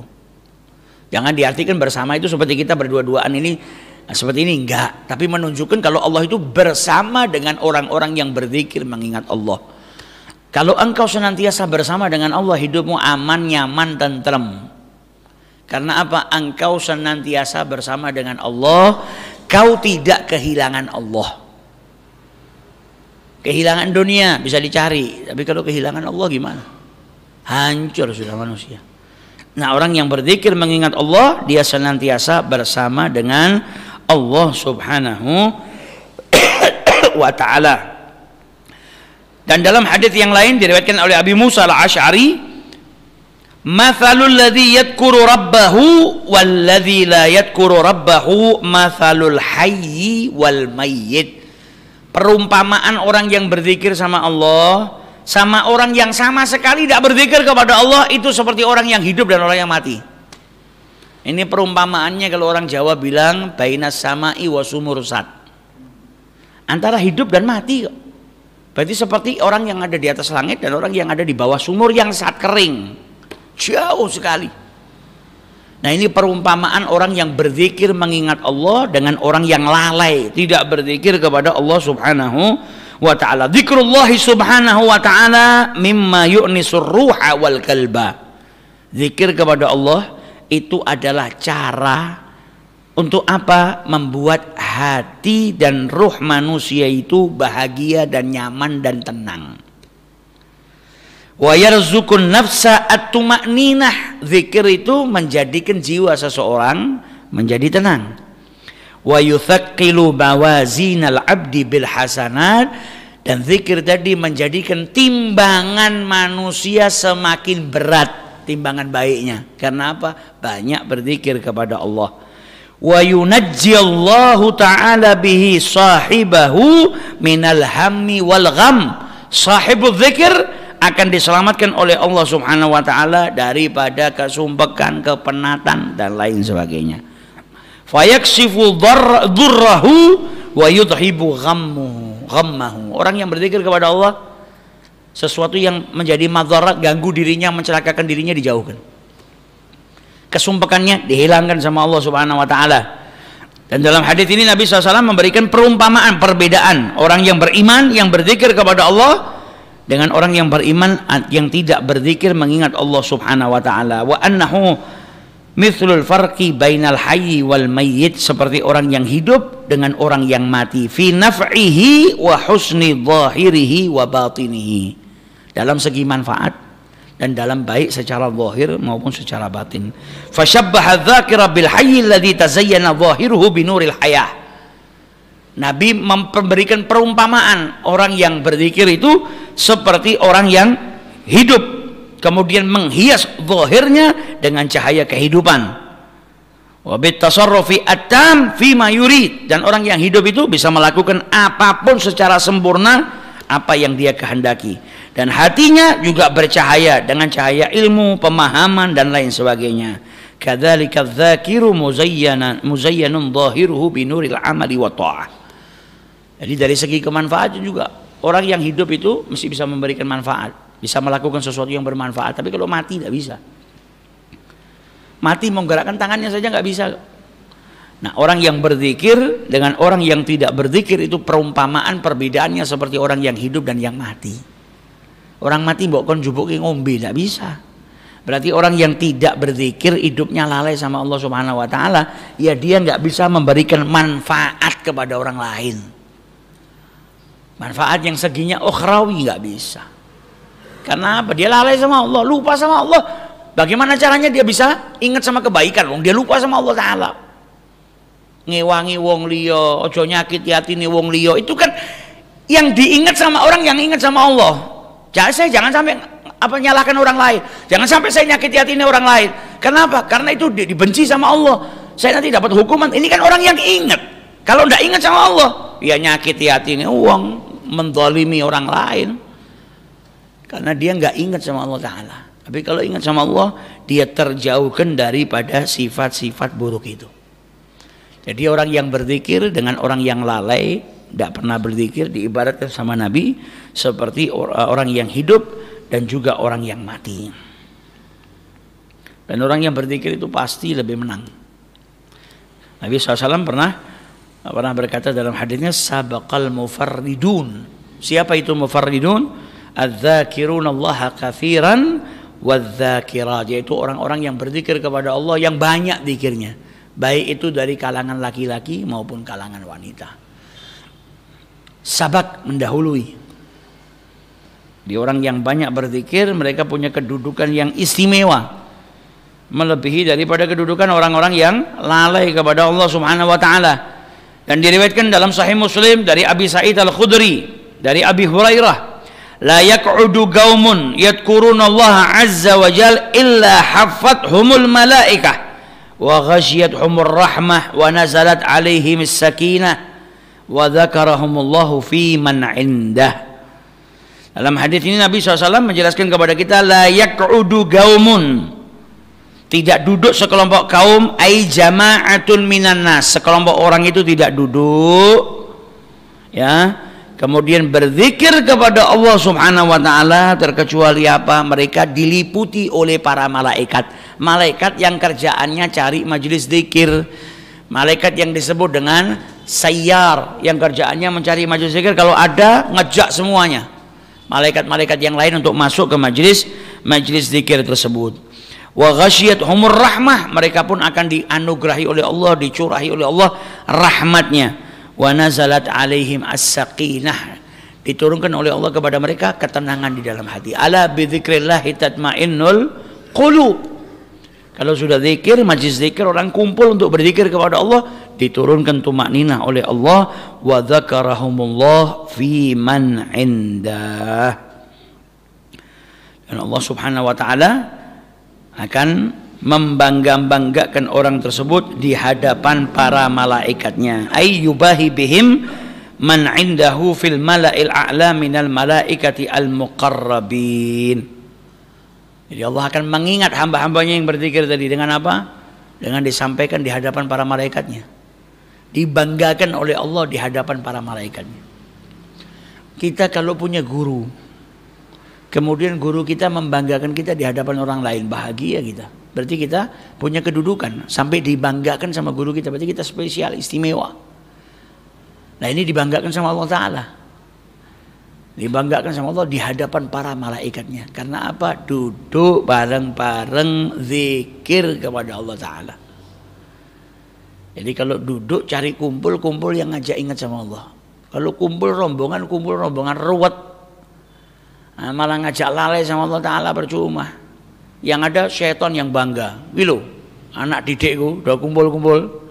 Jangan diartikan bersama itu seperti kita berdua-duaan ini ah, seperti ini enggak, tapi menunjukkan kalau Allah itu bersama dengan orang-orang yang berzikir mengingat Allah. Kalau engkau senantiasa bersama dengan Allah hidupmu aman, nyaman, tentrem. Karena apa? Engkau senantiasa bersama dengan Allah, kau tidak kehilangan Allah. Kehilangan dunia bisa dicari, tapi kalau kehilangan Allah gimana? Hancur sudah manusia. Nah, orang yang berzikir mengingat Allah, dia senantiasa bersama dengan Allah Subhanahu wa taala. Dan dalam hadis yang lain diriwayatkan oleh Abi Musa al-Ash'ari, "Matsalul ladzi yadhkuru rabbahu wal ladzi la yadhkuru rabbahu matsalul hayyi wal mayyit." Perumpamaan orang yang berzikir sama Allah sama orang yang sama sekali tidak berzikir kepada Allah itu seperti orang yang hidup dan orang yang mati. Ini perumpamaannya kalau orang Jawa bilang bainas sama'i wa sat. Antara hidup dan mati kok. Berarti seperti orang yang ada di atas langit dan orang yang ada di bawah sumur yang saat kering. Jauh sekali. Nah ini perumpamaan orang yang berzikir mengingat Allah dengan orang yang lalai. Tidak berzikir kepada Allah subhanahu wa ta'ala. Zikrullahi subhanahu wa ta'ala mimma yu'nisur ruha wal kalba. Zikir kepada Allah itu adalah cara untuk apa? Membuat hati dan ruh manusia itu bahagia dan nyaman dan tenang. Wa yarzukun nafsa at-tuma'ninah. Zikir itu menjadikan jiwa seseorang menjadi tenang. Wa yuthaqilu mawazinal abdi bil hasanat dan zikir tadi menjadikan timbangan manusia semakin berat timbangan baiknya. Kenapa Banyak berzikir kepada Allah wa ta'ala bihi sahibahu minal hammi wal gham sahibul zikir akan diselamatkan oleh Allah subhanahu wa ta'ala daripada kesumbekan, kepenatan dan lain sebagainya fayaksifu durrahu wa yudhibu ghammahu orang yang berzikir kepada Allah sesuatu yang menjadi madarat ganggu dirinya mencelakakan dirinya dijauhkan Kesumpekannya dihilangkan sama Allah Subhanahu wa taala. Dan dalam hadis ini Nabi SAW memberikan perumpamaan perbedaan orang yang beriman yang berzikir kepada Allah dengan orang yang beriman yang tidak berzikir mengingat Allah Subhanahu wa taala. Wa annahu mithlul farqi bainal hayyi wal mayyit seperti orang yang hidup dengan orang yang mati fi naf'ihi wa husni dhahirihi wa batinihi dalam segi manfaat dan dalam baik secara zahir maupun secara batin. fashabbaha dzakira bil hayy alladhi tazayyana zahiruhu binuril hayah. Nabi memberikan perumpamaan orang yang berzikir itu seperti orang yang hidup kemudian menghias zahirnya dengan cahaya kehidupan. Wa atam fi ma dan orang yang hidup itu bisa melakukan apapun secara sempurna apa yang dia kehendaki dan hatinya juga bercahaya dengan cahaya ilmu, pemahaman dan lain sebagainya. Kadzalika dzakiru muzayyanan muzayyanun dhahiruhu binuril amali wa ta'ah. Jadi dari segi kemanfaatan juga orang yang hidup itu mesti bisa memberikan manfaat, bisa melakukan sesuatu yang bermanfaat. Tapi kalau mati tidak bisa. Mati menggerakkan tangannya saja nggak bisa. Nah, orang yang berzikir dengan orang yang tidak berzikir itu perumpamaan perbedaannya seperti orang yang hidup dan yang mati. Orang mati bawa kon jupuki ngombe tidak bisa. Berarti orang yang tidak berzikir hidupnya lalai sama Allah Subhanahu wa taala, ya dia nggak bisa memberikan manfaat kepada orang lain. Manfaat yang seginya ukhrawi nggak bisa. Karena apa? Dia lalai sama Allah, lupa sama Allah. Bagaimana caranya dia bisa ingat sama kebaikan? Dia lupa sama Allah Ta'ala ngewangi wong liya, aja nyakiti atine wong liya. Itu kan yang diingat sama orang yang ingat sama Allah. Jadi saya jangan sampai apa nyalahkan orang lain. Jangan sampai saya nyakiti hatinya orang lain. Kenapa? Karena itu dibenci sama Allah. Saya nanti dapat hukuman. Ini kan orang yang ingat. Kalau tidak ingat sama Allah, ya nyakiti hatinya uang, mendolimi orang lain. Karena dia nggak ingat sama Allah Taala. Tapi kalau ingat sama Allah, dia terjauhkan daripada sifat-sifat buruk itu. Jadi orang yang berzikir dengan orang yang lalai tidak pernah berzikir diibaratkan sama Nabi seperti eh, orang yang hidup dan juga orang yang mati. Dan orang yang berzikir itu pasti lebih menang. Nabi SAW pernah eh, pernah berkata dalam hadisnya sabakal mufaridun. Siapa itu mufarridun? adz Allah kafiran wadz yaitu orang-orang yang berzikir kepada Allah yang banyak zikirnya baik itu dari kalangan laki-laki maupun kalangan wanita. Sabak mendahului. Di orang yang banyak berzikir, mereka punya kedudukan yang istimewa. Melebihi daripada kedudukan orang-orang yang lalai kepada Allah Subhanahu wa taala. Dan diriwayatkan dalam Sahih Muslim dari Abi Sa'id Al-Khudri, dari Abi Hurairah la yaq'udu qaumun yadhkuruna Allah azza wa jal illa haffathumul malaikah وغشيتهم الرحمة ونزلت عليهم السكينة وذكرهم الله في من عنده Dalam hadis ini Nabi SAW menjelaskan kepada kita layak udu gaumun tidak duduk sekelompok kaum ai jama'atun minan nas sekelompok orang itu tidak duduk ya kemudian berzikir kepada Allah Subhanahu wa taala terkecuali apa mereka diliputi oleh para malaikat malaikat yang kerjaannya cari majelis zikir malaikat yang disebut dengan sayyar yang kerjaannya mencari majelis zikir kalau ada ngejak semuanya malaikat-malaikat yang lain untuk masuk ke majelis majelis zikir tersebut wa ghasyiyat humur rahmah mereka pun akan dianugerahi oleh Allah dicurahi oleh Allah rahmatnya wa nazalat alaihim as-sakinah diturunkan oleh Allah kepada mereka ketenangan di dalam hati ala bidzikrillah tatmainnul qulub kalau sudah zikir, majlis zikir orang kumpul untuk berzikir kepada Allah, diturunkan tumakninah oleh Allah wa dzakarahumullah fi man indah. Dan Allah Subhanahu wa taala akan membangga-banggakan orang tersebut di hadapan para malaikatnya ay bihim man indahu fil mala'il a'la minal malaikati al muqarrabin jadi Allah akan mengingat hamba-hambanya yang berzikir tadi dengan apa? dengan disampaikan di hadapan para malaikatnya dibanggakan oleh Allah di hadapan para malaikatnya kita kalau punya guru kemudian guru kita membanggakan kita di hadapan orang lain bahagia kita Berarti kita punya kedudukan sampai dibanggakan sama guru kita. Berarti kita spesial, istimewa. Nah ini dibanggakan sama Allah Ta'ala. Dibanggakan sama Allah di hadapan para malaikatnya. Karena apa? Duduk bareng-bareng zikir kepada Allah Ta'ala. Jadi kalau duduk cari kumpul-kumpul yang ngajak ingat sama Allah. Kalau kumpul rombongan, kumpul rombongan ruwet. Nah, malah ngajak lalai sama Allah Ta'ala percuma yang ada setan yang bangga wilo anak didikku udah kumpul-kumpul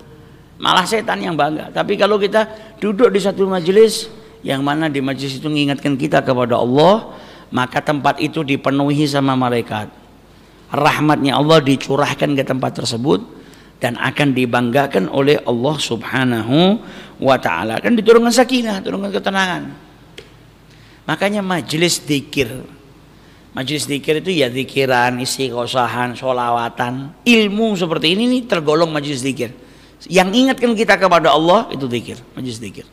malah setan yang bangga tapi kalau kita duduk di satu majelis yang mana di majelis itu mengingatkan kita kepada Allah maka tempat itu dipenuhi sama malaikat rahmatnya Allah dicurahkan ke tempat tersebut dan akan dibanggakan oleh Allah subhanahu wa ta'ala kan diturunkan sakinah, turunkan ketenangan makanya majelis dikir majlis zikir itu ya zikiran, kosahan sholawatan, Ilmu seperti ini nih tergolong majlis zikir. Yang ingatkan kita kepada Allah itu zikir, majlis zikir.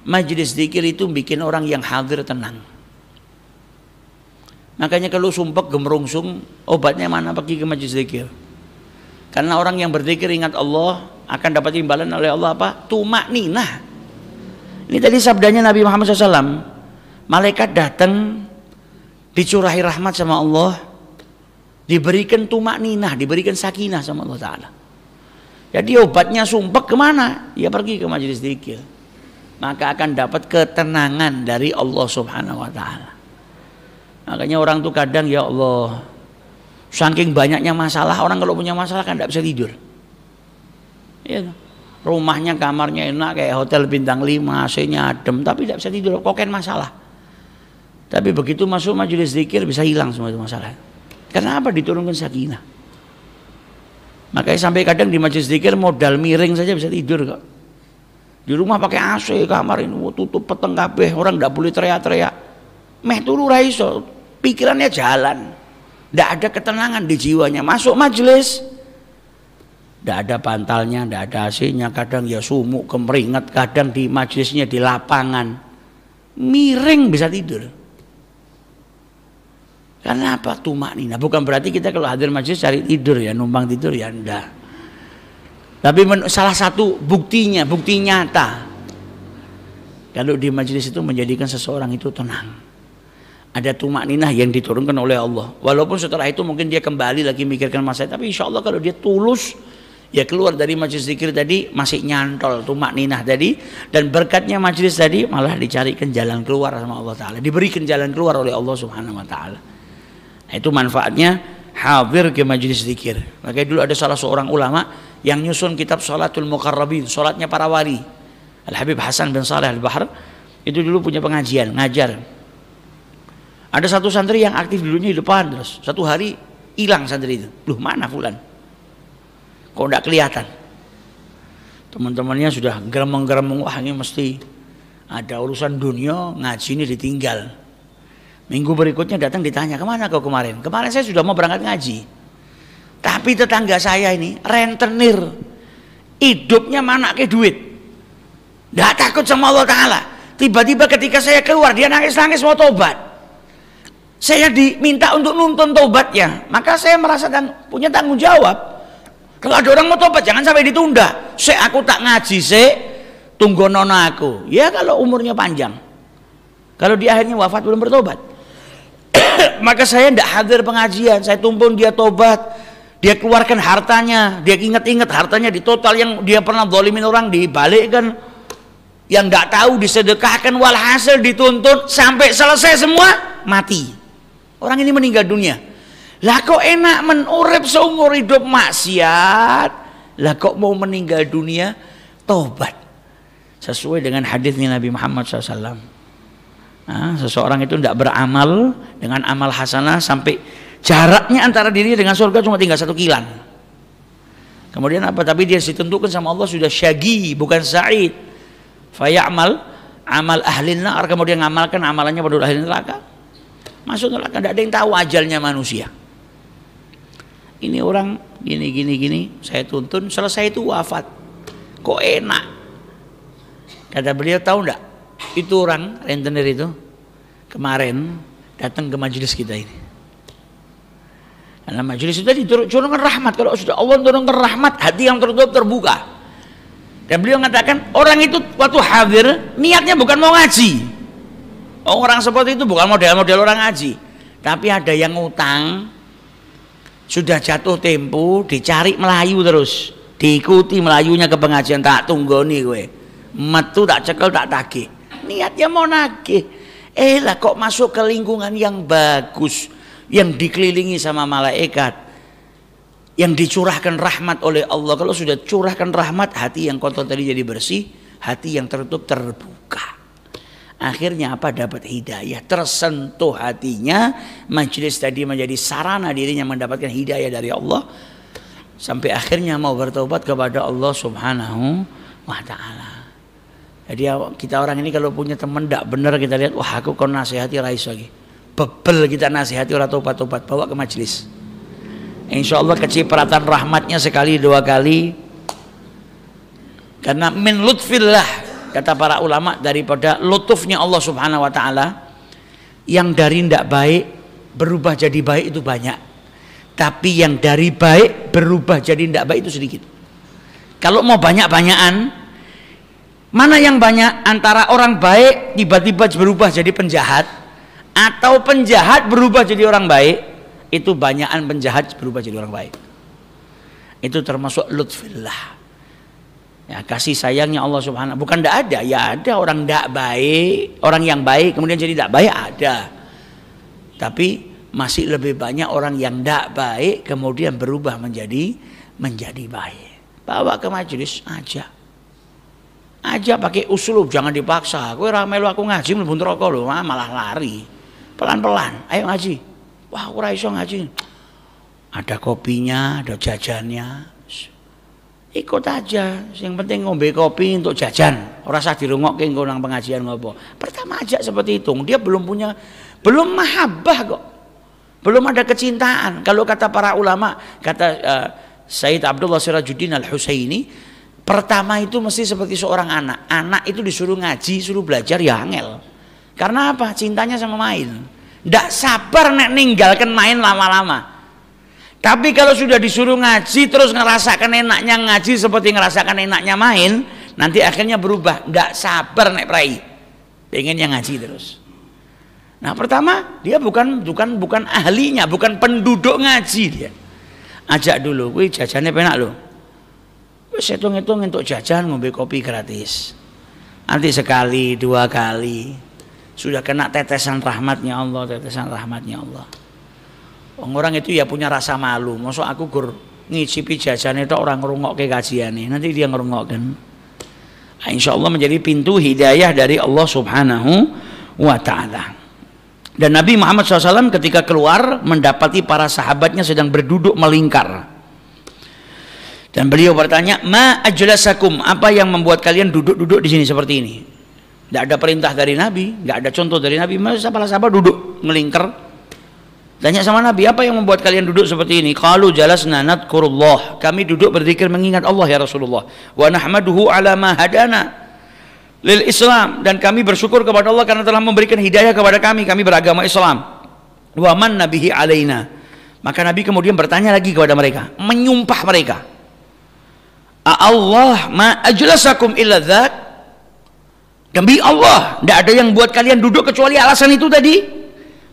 majlis zikir itu bikin orang yang hadir tenang. Makanya kalau sumpah gemerungsung, obatnya mana pergi ke majlis zikir. Karena orang yang berzikir ingat Allah akan dapat imbalan oleh Allah apa? Tumak ninah. Ini tadi sabdanya Nabi Muhammad SAW. Malaikat datang dicurahi rahmat sama Allah, diberikan tumak ninah, diberikan sakinah sama Allah Ta'ala. Jadi obatnya sumpah kemana? Ya pergi ke majelis zikir. Maka akan dapat ketenangan dari Allah Subhanahu wa Ta'ala. Makanya orang tuh kadang ya Allah, saking banyaknya masalah, orang kalau punya masalah kan tidak bisa tidur. Ya, rumahnya kamarnya enak kayak hotel bintang 5 AC-nya adem tapi tidak bisa tidur koken masalah tapi begitu masuk majelis zikir bisa hilang semua itu masalah. Kenapa diturunkan sakinah? Makanya sampai kadang di majelis zikir modal miring saja bisa tidur kok. Di rumah pakai AC kamar ini tutup peteng kabeh, orang tidak boleh teriak-teriak. Meh turu ra iso, pikirannya jalan. tidak ada ketenangan di jiwanya. Masuk majelis tidak ada pantalnya, tidak ada AC-nya, kadang ya sumuk, kemeringat, kadang di majelisnya di lapangan. Miring bisa tidur. Karena apa? Tumak nina. Bukan berarti kita kalau hadir majlis cari tidur ya, numpang tidur ya enggak. Tapi salah satu buktinya, bukti nyata. Kalau di majlis itu menjadikan seseorang itu tenang. Ada tumak nina yang diturunkan oleh Allah. Walaupun setelah itu mungkin dia kembali lagi mikirkan masalah. Tapi insya Allah kalau dia tulus, ya keluar dari majlis zikir tadi masih nyantol tumak nina tadi dan berkatnya majlis tadi malah dicarikan jalan keluar sama Allah taala diberikan jalan keluar oleh Allah subhanahu wa taala Nah, itu manfaatnya hadir ke majelis zikir. Makanya dulu ada salah seorang ulama yang nyusun kitab Salatul Muqarrabin, salatnya para wali. Al Habib Hasan bin Saleh Al Bahar itu dulu punya pengajian, ngajar. Ada satu santri yang aktif dulunya di depan terus. Satu hari hilang santri itu. Loh, mana fulan? Kok tidak kelihatan? Teman-temannya sudah geram-geram wah ini mesti ada urusan dunia ngaji ini ditinggal Minggu berikutnya datang ditanya, kemana kau kemarin? Kemarin saya sudah mau berangkat ngaji. Tapi tetangga saya ini rentenir. Hidupnya mana ke duit. Tidak takut sama Allah Ta'ala. Tiba-tiba ketika saya keluar, dia nangis-nangis mau tobat. Saya diminta untuk nuntun tobatnya. Maka saya merasa dan punya tanggung jawab. Kalau ada orang mau tobat, jangan sampai ditunda. Saya aku tak ngaji, saya tunggu nona aku. Ya kalau umurnya panjang. Kalau di akhirnya wafat belum bertobat. maka saya tidak hadir pengajian saya tumpun dia tobat dia keluarkan hartanya dia ingat-ingat hartanya di total yang dia pernah dolimin orang dibalikkan yang tidak tahu disedekahkan walhasil dituntut sampai selesai semua mati orang ini meninggal dunia lah kok enak menurep seumur hidup maksiat lah kok mau meninggal dunia tobat sesuai dengan hadisnya Nabi Muhammad SAW Nah, seseorang itu tidak beramal dengan amal hasanah sampai jaraknya antara dirinya dengan surga cuma tinggal satu kilan. Kemudian apa? Tapi dia ditentukan sama Allah sudah syagi bukan sa'id. Fayamal amal ahli na'ar, kemudian ngamalkan amalannya pada ahli neraka. Masuk neraka tidak ada yang tahu ajalnya manusia. Ini orang gini gini gini saya tuntun selesai itu wafat. Kok enak? Kata beliau tahu ndak itu orang rentenir itu kemarin datang ke majelis kita ini. Karena majelis itu tadi turunkan rahmat. Kalau sudah Allah turunkan rahmat, hati yang tertutup terbuka. Dan beliau mengatakan orang itu waktu hadir niatnya bukan mau ngaji. Oh, orang seperti itu bukan model-model orang ngaji. Tapi ada yang utang sudah jatuh tempo dicari melayu terus diikuti melayunya ke pengajian tak tunggu nih gue metu tak cekel tak tagih niatnya mau nagih eh lah kok masuk ke lingkungan yang bagus yang dikelilingi sama malaikat yang dicurahkan rahmat oleh Allah kalau sudah curahkan rahmat hati yang kotor tadi jadi bersih hati yang tertutup terbuka akhirnya apa dapat hidayah tersentuh hatinya majelis tadi menjadi sarana dirinya mendapatkan hidayah dari Allah sampai akhirnya mau bertobat kepada Allah Subhanahu wa taala jadi kita orang ini kalau punya teman tidak benar kita lihat, wah aku kau nasihati rais lagi. Bebel kita nasihati orang tobat-tobat, bawa ke majelis. Insya Allah kecipratan rahmatnya sekali dua kali. Karena min lutfillah kata para ulama daripada lutufnya Allah Subhanahu Wa Taala yang dari tidak baik berubah jadi baik itu banyak. Tapi yang dari baik berubah jadi tidak baik itu sedikit. Kalau mau banyak-banyakan, Mana yang banyak antara orang baik tiba-tiba berubah jadi penjahat atau penjahat berubah jadi orang baik? Itu banyakan penjahat berubah jadi orang baik. Itu termasuk lutfillah. Ya, kasih sayangnya Allah Subhanahu bukan tidak ada, ya ada orang tidak baik, orang yang baik kemudian jadi tidak baik ada. Tapi masih lebih banyak orang yang tidak baik kemudian berubah menjadi menjadi baik. Bawa ke majelis aja aja pakai usul jangan dipaksa gue rame lu aku ngaji mlebu neraka lu malah lari pelan-pelan ayo ngaji wah aku raiso ngaji ada kopinya ada jajannya ikut aja yang penting ngombe kopi untuk jajan orang dirungok ke engko nang pengajian ngopo pertama aja seperti itu dia belum punya belum mahabbah kok belum ada kecintaan kalau kata para ulama kata uh, Said Abdullah Sirajuddin Al-Husaini Pertama itu mesti seperti seorang anak. Anak itu disuruh ngaji, suruh belajar ya angel. Karena apa? Cintanya sama main. Tidak sabar nek ninggalkan main lama-lama. Tapi kalau sudah disuruh ngaji terus ngerasakan enaknya ngaji seperti ngerasakan enaknya main, nanti akhirnya berubah. Tidak sabar nek prai. Pengen yang ngaji terus. Nah pertama dia bukan bukan bukan ahlinya, bukan penduduk ngaji dia. Ajak dulu, wih jajannya penak loh saya hitung-hitung untuk jajan ngombe kopi gratis. Nanti sekali, dua kali sudah kena tetesan rahmatnya Allah, tetesan rahmatnya Allah. Orang itu ya punya rasa malu. Maksud aku gur ngicipi jajan itu orang ngerungok ke kajian nih. Nanti dia kan. Nah, insya Allah menjadi pintu hidayah dari Allah Subhanahu wa Ta'ala. Dan Nabi Muhammad SAW ketika keluar mendapati para sahabatnya sedang berduduk melingkar. Dan beliau bertanya, "Ma ajlasakum? Apa yang membuat kalian duduk-duduk di sini seperti ini?" Tidak ada perintah dari Nabi, tidak ada contoh dari Nabi. Masa para sahabat duduk melingkar. Tanya sama Nabi, apa yang membuat kalian duduk seperti ini? Kalau jelas nanat kurullah, kami duduk berzikir mengingat Allah ya Rasulullah. Wa nahmaduhu ala ma hadana lil Islam dan kami bersyukur kepada Allah karena telah memberikan hidayah kepada kami. Kami beragama Islam. Wa man nabihi alaina. Maka Nabi kemudian bertanya lagi kepada mereka, menyumpah mereka. Allah ma ajlasakum illa dzat. Demi Allah, tidak ada yang buat kalian duduk kecuali alasan itu tadi.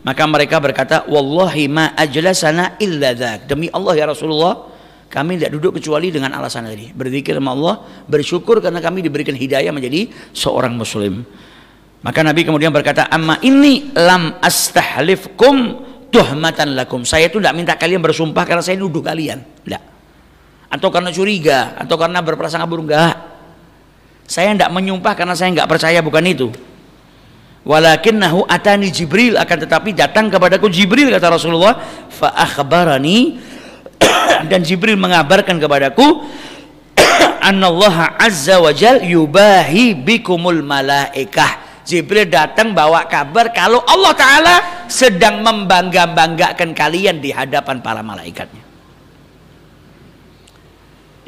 Maka mereka berkata, "Wallahi ma ajlasana illa dzak." Demi Allah ya Rasulullah, kami tidak duduk kecuali dengan alasan tadi. Berzikir sama Allah, bersyukur karena kami diberikan hidayah menjadi seorang muslim. Maka Nabi kemudian berkata, "Amma ini lam astahlifkum tuhmatan lakum." Saya itu tidak minta kalian bersumpah karena saya duduk kalian. Tidak atau karena curiga atau karena berprasangka buruk enggak saya enggak menyumpah karena saya enggak percaya bukan itu nahu atani Jibril akan tetapi datang kepadaku Jibril kata Rasulullah fa akhbarani dan Jibril mengabarkan kepadaku annallaha azza wa jal yubahi bikumul malaikah Jibril datang bawa kabar kalau Allah Ta'ala sedang membangga-banggakan kalian di hadapan para malaikatnya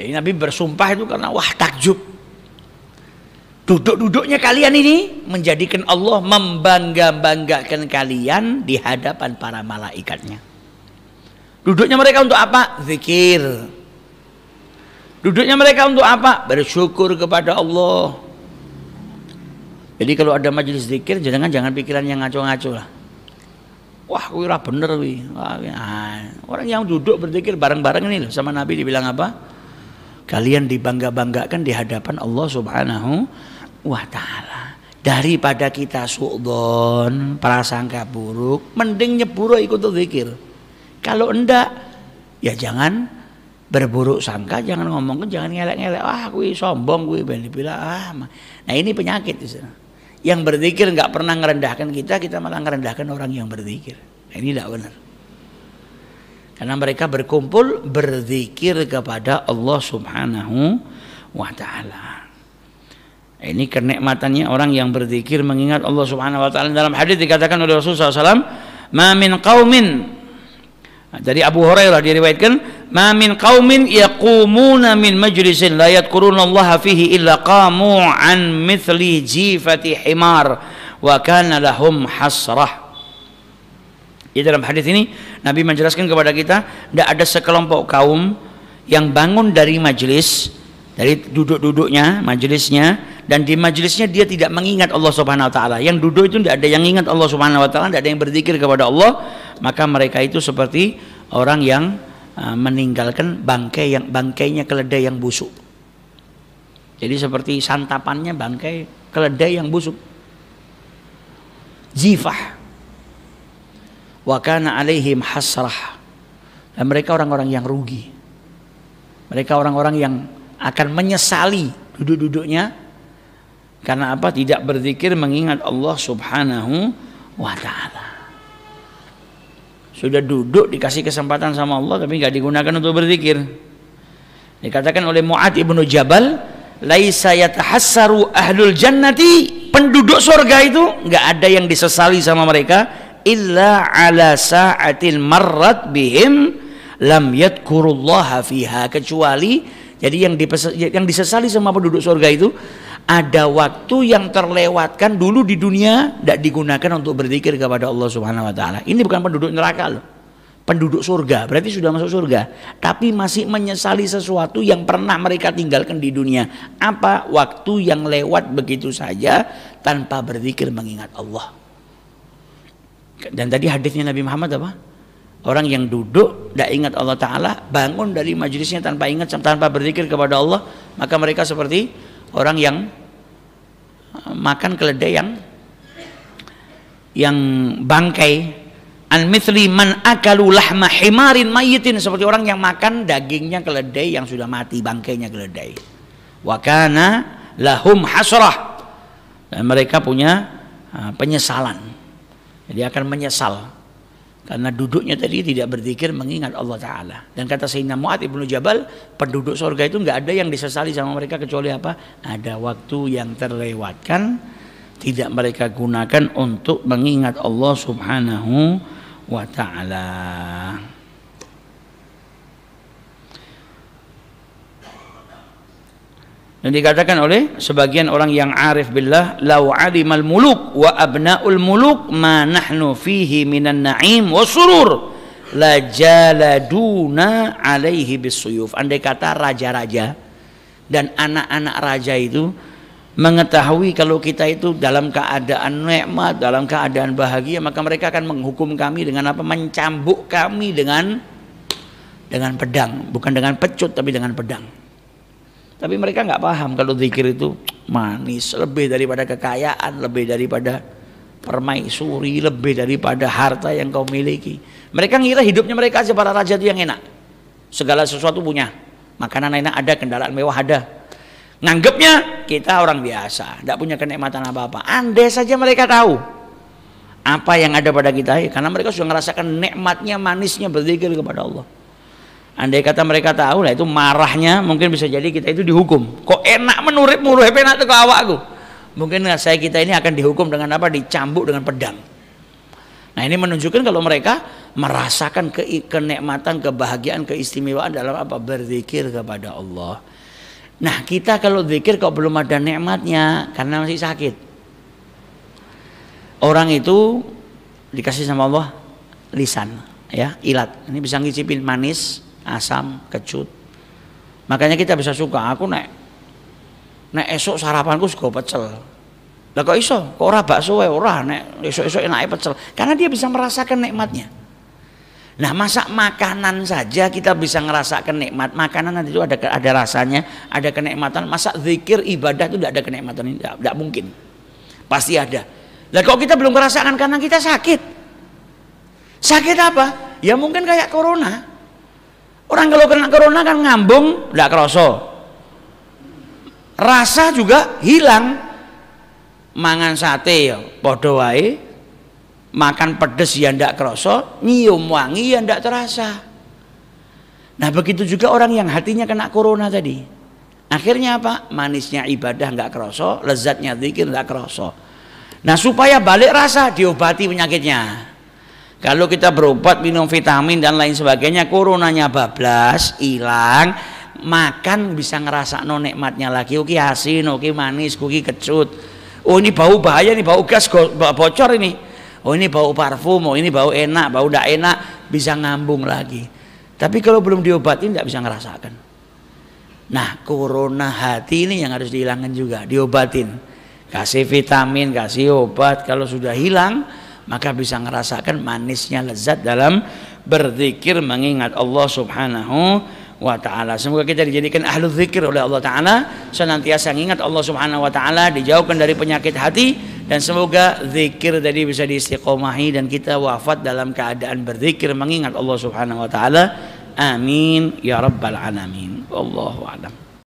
jadi ya, Nabi bersumpah itu karena wah takjub. Duduk-duduknya kalian ini menjadikan Allah membangga-banggakan kalian di hadapan para malaikatnya. Duduknya mereka untuk apa? Zikir. Duduknya mereka untuk apa? Bersyukur kepada Allah. Jadi kalau ada majelis zikir, jangan jangan pikiran yang ngaco-ngaco lah. Wah, kira bener wih. Ah. Orang yang duduk berzikir bareng-bareng ini loh sama Nabi dibilang apa? Kalian dibangga-banggakan di hadapan Allah Subhanahu wa taala. Daripada kita suudon, prasangka buruk, mending nyepuro ikut zikir. Kalau enggak, ya jangan berburuk sangka, jangan ngomong jangan ngelek-ngelek. Ah, kui sombong gue ben dibilang ah. Nah, ini penyakit di sana Yang berzikir nggak pernah merendahkan kita, kita malah merendahkan orang yang berzikir. Nah, ini tidak benar karena mereka berkumpul berzikir kepada Allah Subhanahu wa taala. Ini kenikmatannya orang yang berzikir mengingat Allah Subhanahu wa taala dalam hadis dikatakan oleh Rasulullah SAW "Ma min qaumin" Dari Abu Hurairah diriwayatkan, "Ma min qaumin yaqumuna min majlisin la yadhkurunallaha fihi illa qamu an mithli jifati himar wa kana lahum hasrah." Ya dalam hadis ini Nabi menjelaskan kepada kita tidak ada sekelompok kaum yang bangun dari majelis dari duduk-duduknya majelisnya dan di majelisnya dia tidak mengingat Allah Subhanahu wa taala. Yang duduk itu tidak ada yang ingat Allah Subhanahu wa taala, tidak ada yang berzikir kepada Allah, maka mereka itu seperti orang yang e, meninggalkan bangkai yang bangkainya keledai yang busuk. Jadi seperti santapannya bangkai keledai yang busuk. Zifah wa alaihim hasrah dan mereka orang-orang yang rugi mereka orang-orang yang akan menyesali duduk-duduknya karena apa tidak berzikir mengingat Allah Subhanahu wa taala sudah duduk dikasih kesempatan sama Allah tapi nggak digunakan untuk berzikir dikatakan oleh Muad ibnu Jabal laisa yatahassaru ahlul jannati penduduk surga itu nggak ada yang disesali sama mereka illa ala sa'atil marrat bihim lam yadkurullaha fiha kecuali jadi yang yang disesali sama penduduk surga itu ada waktu yang terlewatkan dulu di dunia tidak digunakan untuk berzikir kepada Allah Subhanahu wa taala. Ini bukan penduduk neraka loh. Penduduk surga, berarti sudah masuk surga, tapi masih menyesali sesuatu yang pernah mereka tinggalkan di dunia. Apa? Waktu yang lewat begitu saja tanpa berzikir mengingat Allah. Dan tadi hadisnya Nabi Muhammad apa? Orang yang duduk tidak ingat Allah Ta'ala Bangun dari majlisnya tanpa ingat Tanpa berzikir kepada Allah Maka mereka seperti orang yang eh, Makan keledai yang Yang bangkai An mithli man akalu lahma himarin mayitin Seperti orang yang makan dagingnya keledai Yang sudah mati bangkainya keledai Wakana lahum hasrah Dan mereka punya eh, penyesalan dia akan menyesal karena duduknya tadi tidak berzikir mengingat Allah Taala. Dan kata Sayyidina Mu'ad ibnu Jabal, penduduk surga itu nggak ada yang disesali sama mereka kecuali apa? Ada waktu yang terlewatkan, tidak mereka gunakan untuk mengingat Allah Subhanahu wa Ta'ala. Dan dikatakan oleh sebagian orang yang arif billah lau alimal muluk wa abnaul muluk ma nahnu fihi minan na'im wa surur la jaladuna alaihi bisuyuf. Andai kata raja-raja dan anak-anak raja itu mengetahui kalau kita itu dalam keadaan nikmat, dalam keadaan bahagia, maka mereka akan menghukum kami dengan apa? Mencambuk kami dengan dengan pedang, bukan dengan pecut tapi dengan pedang. Tapi mereka nggak paham kalau zikir itu manis, lebih daripada kekayaan, lebih daripada permaisuri, lebih daripada harta yang kau miliki. Mereka ngira hidupnya mereka aja para raja itu yang enak. Segala sesuatu punya. Makanan enak ada, kendaraan mewah ada. Nganggepnya kita orang biasa, tidak punya kenikmatan apa-apa. Andai saja mereka tahu apa yang ada pada kita, ya, karena mereka sudah merasakan nikmatnya, manisnya berzikir kepada Allah andai kata mereka tahu lah itu marahnya mungkin bisa jadi kita itu dihukum kok enak menurut muruh enak itu ke awakku mungkin saya kita ini akan dihukum dengan apa dicambuk dengan pedang nah ini menunjukkan kalau mereka merasakan ke kebahagiaan keistimewaan dalam apa berzikir kepada Allah nah kita kalau zikir kok belum ada nikmatnya karena masih sakit orang itu dikasih sama Allah lisan ya ilat ini bisa ngicipin manis asam, kecut. Makanya kita bisa suka. Aku naik, naik esok sarapanku sego pecel. Lah kok iso? Kok ora bakso wae ora nek esok-esok enake pecel. Karena dia bisa merasakan nikmatnya. Nah, masak makanan saja kita bisa ngerasakan nikmat. Makanan nanti itu ada ada rasanya, ada kenikmatan. Masak zikir ibadah itu tidak ada kenikmatan ini tidak mungkin. Pasti ada. Lah kalau kita belum merasakan karena kita sakit. Sakit apa? Ya mungkin kayak corona. Orang kalau kena corona kan ngambung, tidak kerasa. Rasa juga hilang. Mangan sate ya, podo Makan pedes ya tidak kerasa, nyium wangi ya tidak terasa. Nah begitu juga orang yang hatinya kena corona tadi. Akhirnya apa? Manisnya ibadah nggak kerasa, lezatnya zikir nggak kerasa. Nah supaya balik rasa diobati penyakitnya. Kalau kita berobat, minum vitamin dan lain sebagainya, coronanya bablas, hilang, makan bisa ngerasa no nikmatnya lagi. Oke asin, oke manis, oke kecut. Oh ini bau bahaya nih, bau gas bocor ini. Oh ini bau parfum, oh ini bau enak, bau tidak enak, bisa ngambung lagi. Tapi kalau belum diobati tidak bisa ngerasakan. Nah corona hati ini yang harus dihilangkan juga, diobatin. Kasih vitamin, kasih obat, kalau sudah hilang, maka bisa merasakan manisnya lezat dalam berzikir mengingat Allah Subhanahu wa taala. Semoga kita dijadikan ahlu zikir oleh Allah taala, senantiasa ingat Allah Subhanahu wa taala, dijauhkan dari penyakit hati dan semoga zikir tadi bisa diistiqomahi dan kita wafat dalam keadaan berzikir mengingat Allah Subhanahu wa taala. Amin ya rabbal alamin. Wallahu a'lam.